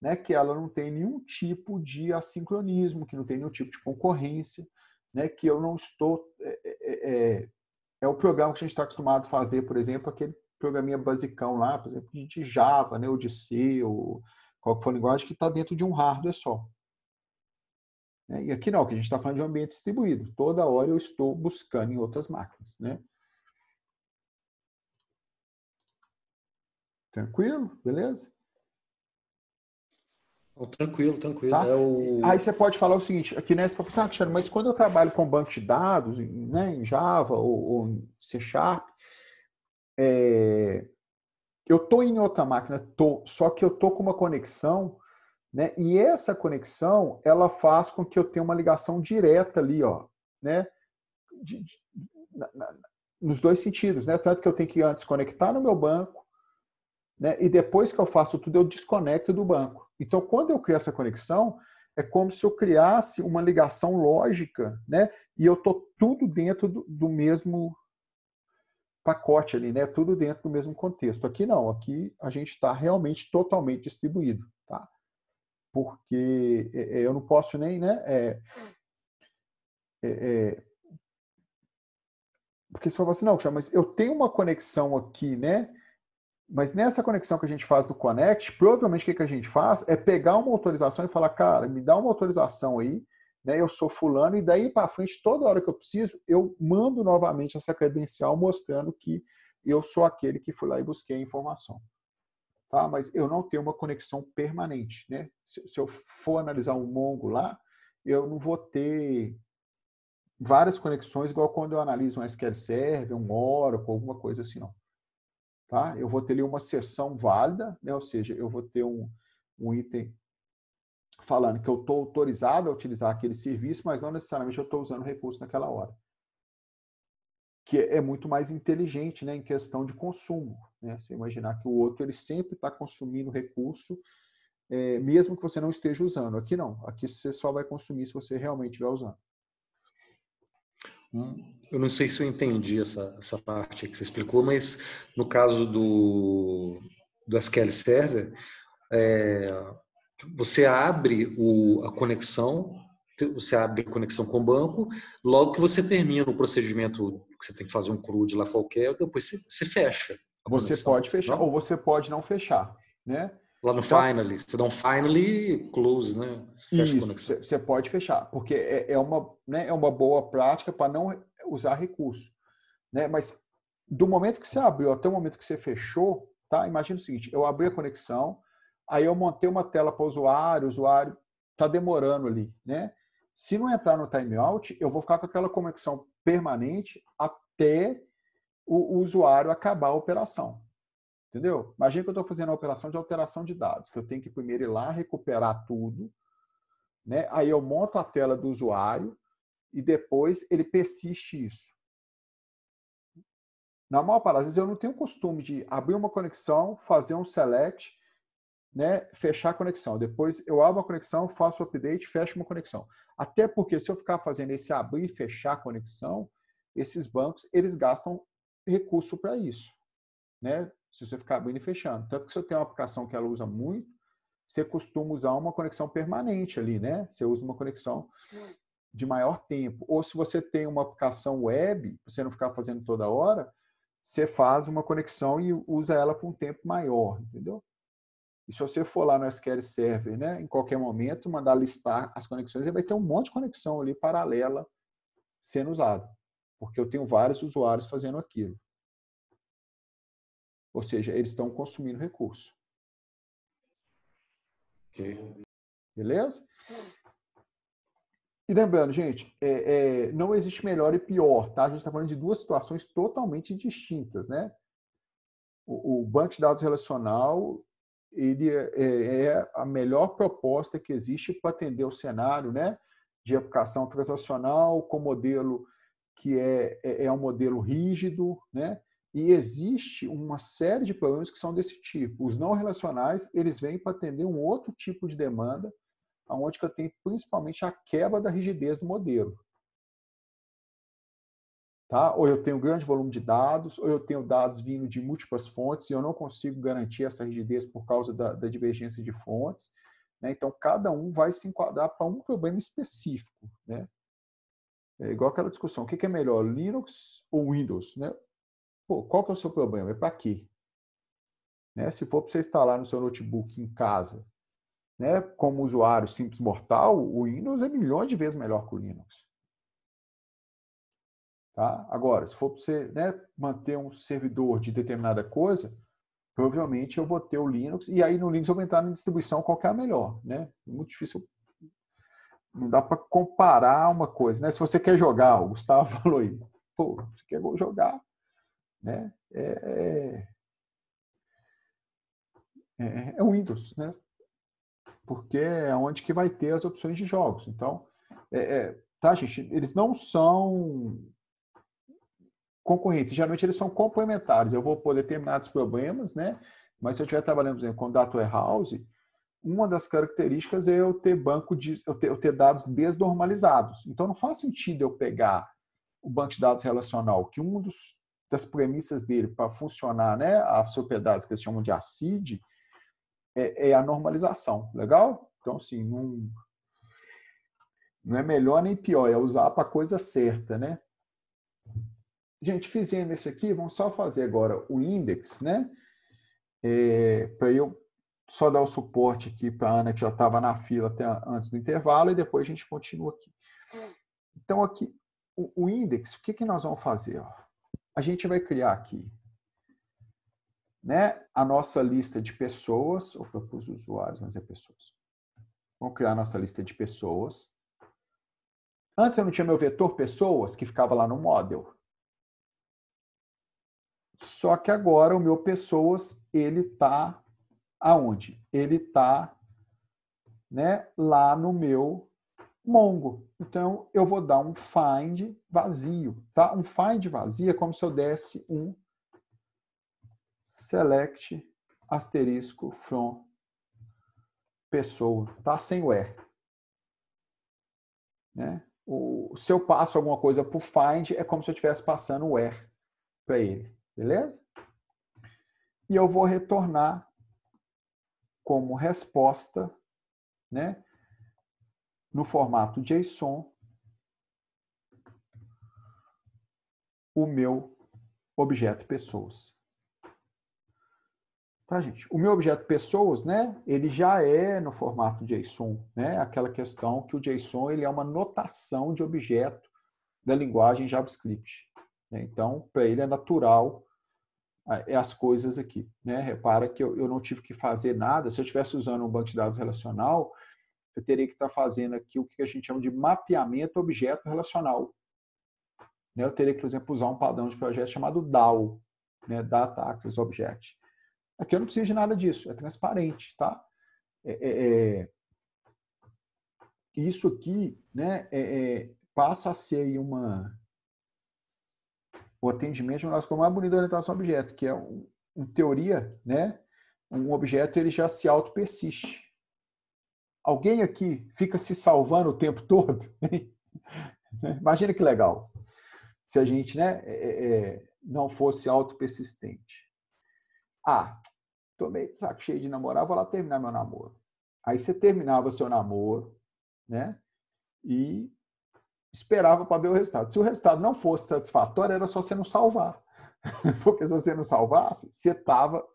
S1: né? Que ela não tem nenhum tipo de assincronismo, que não tem nenhum tipo de concorrência, né? Que eu não estou é, é, é o programa que a gente está acostumado a fazer, por exemplo, aquele programinha basicão lá, por exemplo, de Java, né? Ou de C, ou qualquer linguagem que está dentro de um hardware só. Né? E aqui não, que a gente está falando de um ambiente distribuído. Toda hora eu estou buscando em outras máquinas. Né? Tranquilo? Beleza?
S3: Oh, tranquilo, tranquilo. Tá? É o... Aí
S1: você pode falar o seguinte, aqui né, ah, mas quando eu trabalho com banco de dados, né, em Java ou, ou em C Sharp, é, eu estou em outra máquina, tô, só que eu estou com uma conexão né? E essa conexão, ela faz com que eu tenha uma ligação direta ali, ó, né? De, de, na, na, nos dois sentidos, né? Tanto que eu tenho que antes conectar no meu banco, né? E depois que eu faço tudo, eu desconecto do banco. Então, quando eu crio essa conexão, é como se eu criasse uma ligação lógica, né? E eu tô tudo dentro do, do mesmo pacote ali, né? Tudo dentro do mesmo contexto. Aqui não, aqui a gente está realmente totalmente distribuído porque é, é, eu não posso nem, né? É, é, é porque você fala assim, não, mas eu tenho uma conexão aqui, né? Mas nessa conexão que a gente faz do Connect, provavelmente o que, que a gente faz é pegar uma autorização e falar, cara, me dá uma autorização aí, né? Eu sou fulano, e daí para frente, toda hora que eu preciso, eu mando novamente essa credencial mostrando que eu sou aquele que fui lá e busquei a informação tá? mas eu não tenho uma conexão permanente. Né? Se, se eu for analisar um Mongo lá, eu não vou ter várias conexões, igual quando eu analiso um SQL Server, um Oracle, alguma coisa assim, não. Tá? Eu vou ter ali uma sessão válida, né? ou seja, eu vou ter um, um item falando que eu estou autorizado a utilizar aquele serviço, mas não necessariamente eu estou usando o recurso naquela hora que é muito mais inteligente né, em questão de consumo. Né? Você imaginar que o outro ele sempre está consumindo recurso, é, mesmo que você não esteja usando. Aqui não, aqui você só vai consumir se você realmente estiver usando.
S3: Hum, eu não sei se eu entendi essa, essa parte que você explicou, mas no caso do, do SQL Server, é, você abre o, a conexão, você abre a conexão com o banco, logo que você termina o procedimento você tem que fazer um crude lá qualquer, depois você, você fecha. Você é pode
S1: fechar não? ou você pode não fechar,
S3: né? Lá no então, finally, você dá um
S1: finally close, né? Você fecha isso, a conexão. Você pode fechar, porque é, é, uma, né, é uma boa prática para não usar recurso, né? Mas do momento que você abriu até o momento que você fechou, tá? Imagina o seguinte, eu abri a conexão, aí eu montei uma tela para o usuário, o usuário está demorando ali, né? Se não entrar no timeout, eu vou ficar com aquela conexão permanente até o, o usuário acabar a operação. Entendeu? Imagina que eu estou fazendo a operação de alteração de dados, que eu tenho que primeiro ir lá recuperar tudo, né? aí eu monto a tela do usuário e depois ele persiste isso. Na maior parte das vezes eu não tenho costume de abrir uma conexão, fazer um select, né, fechar a conexão. Depois eu abro a conexão, faço o update, fecho uma conexão. Até porque se eu ficar fazendo esse abrir e fechar conexão, esses bancos, eles gastam recurso para isso, né? Se você ficar abrindo e fechando. Tanto que se eu tenho uma aplicação que ela usa muito, você costuma usar uma conexão permanente ali, né? Você usa uma conexão de maior tempo. Ou se você tem uma aplicação web, você não ficar fazendo toda hora, você faz uma conexão e usa ela por um tempo maior, entendeu? E se você for lá no SQL Server, né, em qualquer momento, mandar listar as conexões, ele vai ter um monte de conexão ali paralela sendo usada, porque eu tenho vários usuários fazendo aquilo. Ou seja, eles estão consumindo recurso. Okay. Beleza? E lembrando, gente, é, é, não existe melhor e pior, tá? A gente está falando de duas situações totalmente distintas, né? O, o banco de dados relacional ele é, é, é a melhor proposta que existe para atender o cenário né, de aplicação transacional com modelo que é, é, é um modelo rígido, né? E existe uma série de problemas que são desse tipo. Os não relacionais, eles vêm para atender um outro tipo de demanda, aonde que eu tenho principalmente a quebra da rigidez do modelo. Tá? Ou eu tenho grande volume de dados, ou eu tenho dados vindo de múltiplas fontes e eu não consigo garantir essa rigidez por causa da, da divergência de fontes. Né? Então, cada um vai se enquadrar para um problema específico. Né? É igual aquela discussão, o que, é melhor, Linux ou Windows? Né? Pô, qual que é o seu problema? É para quê? Né? Se for para você instalar no seu notebook em casa, né? como usuário simples mortal, o Windows é milhões de vezes melhor que o Linux. Tá? Agora, se for para você né, manter um servidor de determinada coisa, provavelmente eu vou ter o Linux, e aí no Linux eu vou entrar na distribuição qualquer é melhor. Né? É muito difícil, não dá para comparar uma coisa. Né? Se você quer jogar, o Gustavo falou aí, pô, você quer jogar, né? É, é, é, é o Windows, né? porque é onde que vai ter as opções de jogos. Então, é, é, tá, gente? Eles não são concorrentes. Geralmente eles são complementares. Eu vou pôr determinados problemas, né? Mas se eu estiver trabalhando, por exemplo, com data warehouse, uma das características é eu ter banco de eu ter, eu ter dados desnormalizados. Então não faz sentido eu pegar o banco de dados relacional, que uma dos, das premissas dele para funcionar, né, as propriedades que eles chamam de ACID, é, é a normalização. Legal? Então, assim, não, não é melhor nem pior, é usar para a coisa certa, né? gente, fizemos esse aqui, vamos só fazer agora o index, né? É, para eu só dar o suporte aqui para a Ana, que já estava na fila até antes do intervalo, e depois a gente continua aqui. Então, aqui, o, o index, o que, que nós vamos fazer? Ó? A gente vai criar aqui né, a nossa lista de pessoas, ou para os usuários, mas é pessoas. Vamos criar a nossa lista de pessoas. Antes eu não tinha meu vetor pessoas, que ficava lá no model. Só que agora o meu pessoas, ele está aonde? Ele está né, lá no meu Mongo. Então, eu vou dar um find vazio. Tá? Um find vazio é como se eu desse um select asterisco from pessoa, tá? Sem o where. Né? O, se eu passo alguma coisa para o find, é como se eu estivesse passando o where para ele. Beleza? E eu vou retornar como resposta, né? No formato JSON, o meu objeto pessoas. Tá, gente? O meu objeto pessoas, né, ele já é no formato JSON, né? Aquela questão que o JSON ele é uma notação de objeto da linguagem JavaScript. Né? Então, para ele é natural é, as coisas aqui. Né? Repara que eu, eu não tive que fazer nada. Se eu estivesse usando um banco de dados relacional, eu teria que estar tá fazendo aqui o que a gente chama de mapeamento objeto relacional. Né? Eu teria que, por exemplo, usar um padrão de projeto chamado DAO, né? Data Access Object. Aqui eu não preciso de nada disso, é transparente, tá? É, é, é isso aqui né, é, é passa a ser uma, o atendimento nós como bonito bonita orientação objeto, que é, um, em teoria, né, um objeto ele já se auto-persiste. Alguém aqui fica se salvando o tempo todo? Né? Imagina que legal se a gente né, é, é, é não fosse auto-persistente. Ah, tomei de saco cheio de namorar, vou lá terminar meu namoro. Aí você terminava seu namoro, né? E esperava para ver o resultado. Se o resultado não fosse satisfatório, era só você não salvar. Porque se você não salvasse, você estava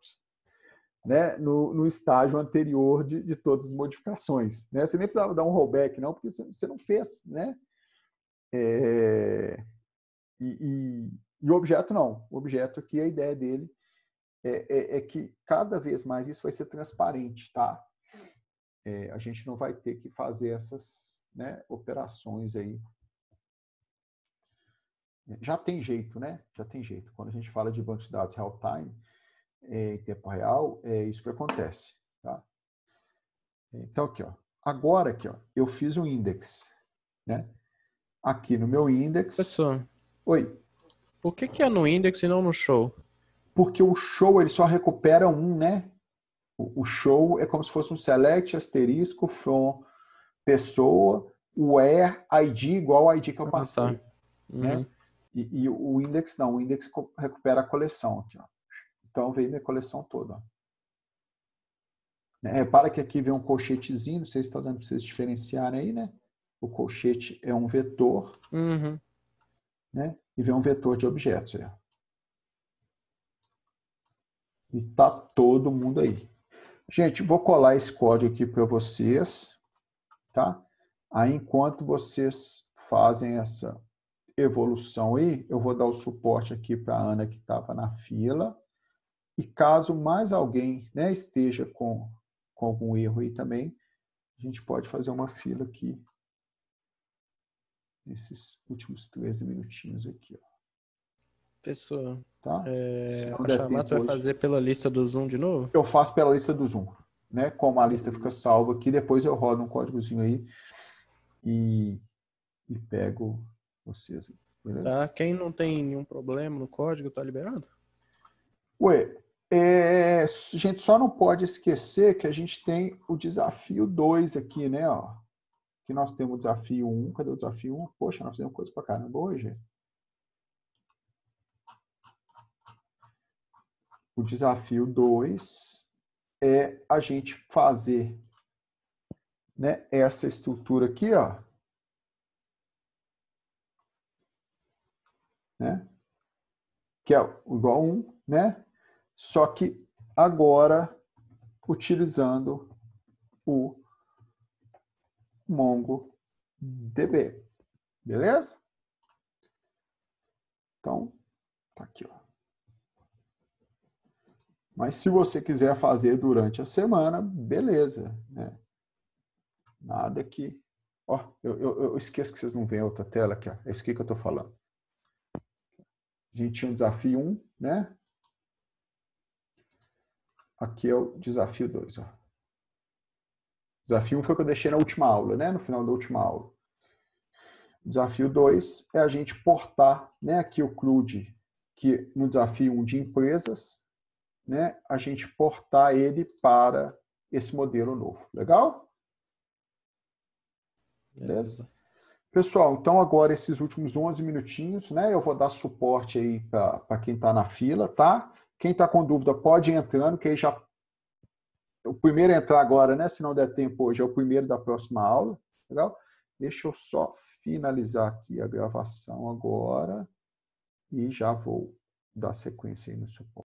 S1: né, no, no, estágio anterior de, de todas as modificações. Né? Você nem precisava dar um rollback, não, porque você, você não fez. Né? É, e, e, e, o objeto não. O objeto aqui, a ideia dele é, é, é que cada vez mais isso vai ser transparente. Tá? É, a gente não vai ter que fazer essas né, operações aí já tem jeito, né? Já tem jeito. Quando a gente fala de banco de dados real time, é, em tempo real, é isso que acontece. Tá? Então aqui, ó. Agora aqui, ó, eu fiz um index, né? Aqui no meu index. Pessoal, Oi. Por que, que é no index e não no show? Porque o show ele só recupera um, né? O, show é como se fosse um select asterisco from pessoa, o where id igual ao id que eu passei. Ah, tá. Né? uhum. né? E, e o index não, o index recupera a coleção aqui. Ó. Então veio minha coleção toda. Ó. Repara que aqui vem um colchetezinho, não sei se está dando para vocês diferenciarem aí, né? O colchete é um vetor, uhum. né? E vem um vetor de objetos. Aí. É. E tá todo mundo aí. Gente, vou colar esse código aqui para vocês, tá? Aí enquanto vocês fazem essa evolução aí, eu vou dar o suporte aqui para a Ana que estava na fila. E caso mais alguém né, esteja com, com algum erro aí também, a gente pode fazer uma fila aqui. Nesses últimos 13 minutinhos aqui. Ó.
S3: Pessoa, tá? é, a chamada vai fazer
S1: pela lista do Zoom de novo? Eu faço pela lista do Zoom. Né? Como a lista fica salva aqui, depois eu rodo um códigozinho aí e, e pego
S2: vocês. Beleza? Tá, quem não tem nenhum problema no código tá liberado?
S1: Ué, é, a gente só não pode esquecer que a gente tem o desafio 2 aqui, né? Ó, que nós temos o desafio 1. Um. Cadê o desafio 1? Um? Poxa, nós fizemos coisa pra caramba hoje. O desafio 2 é a gente fazer né, essa estrutura aqui, ó, né? Que é igual a 1, né? Só que agora utilizando o MongoDB. Beleza? Então, tá aqui, ó. Mas se você quiser fazer durante a semana, beleza, né? Nada que... Ó, eu, eu, eu esqueço que vocês não veem a outra tela aqui, ó. É isso que eu tô falando. A gente tinha o um desafio 1, né? Aqui é o desafio 2. Ó. Desafio 1 foi o que eu deixei na última aula, né? No final da última aula. Desafio 2 é a gente portar né, aqui o CLUD, que no desafio 1 de empresas, né, a gente portar ele para esse modelo novo. Legal? Beleza? Pessoal, então agora esses últimos 11 minutinhos, né? Eu vou dar suporte aí para quem está na fila, tá? Quem está com dúvida pode ir entrando, que aí já... O primeiro a entrar agora, né? Se não der tempo hoje, é o primeiro da próxima aula, legal? Deixa eu só finalizar
S3: aqui a gravação agora e já vou dar sequência aí no suporte.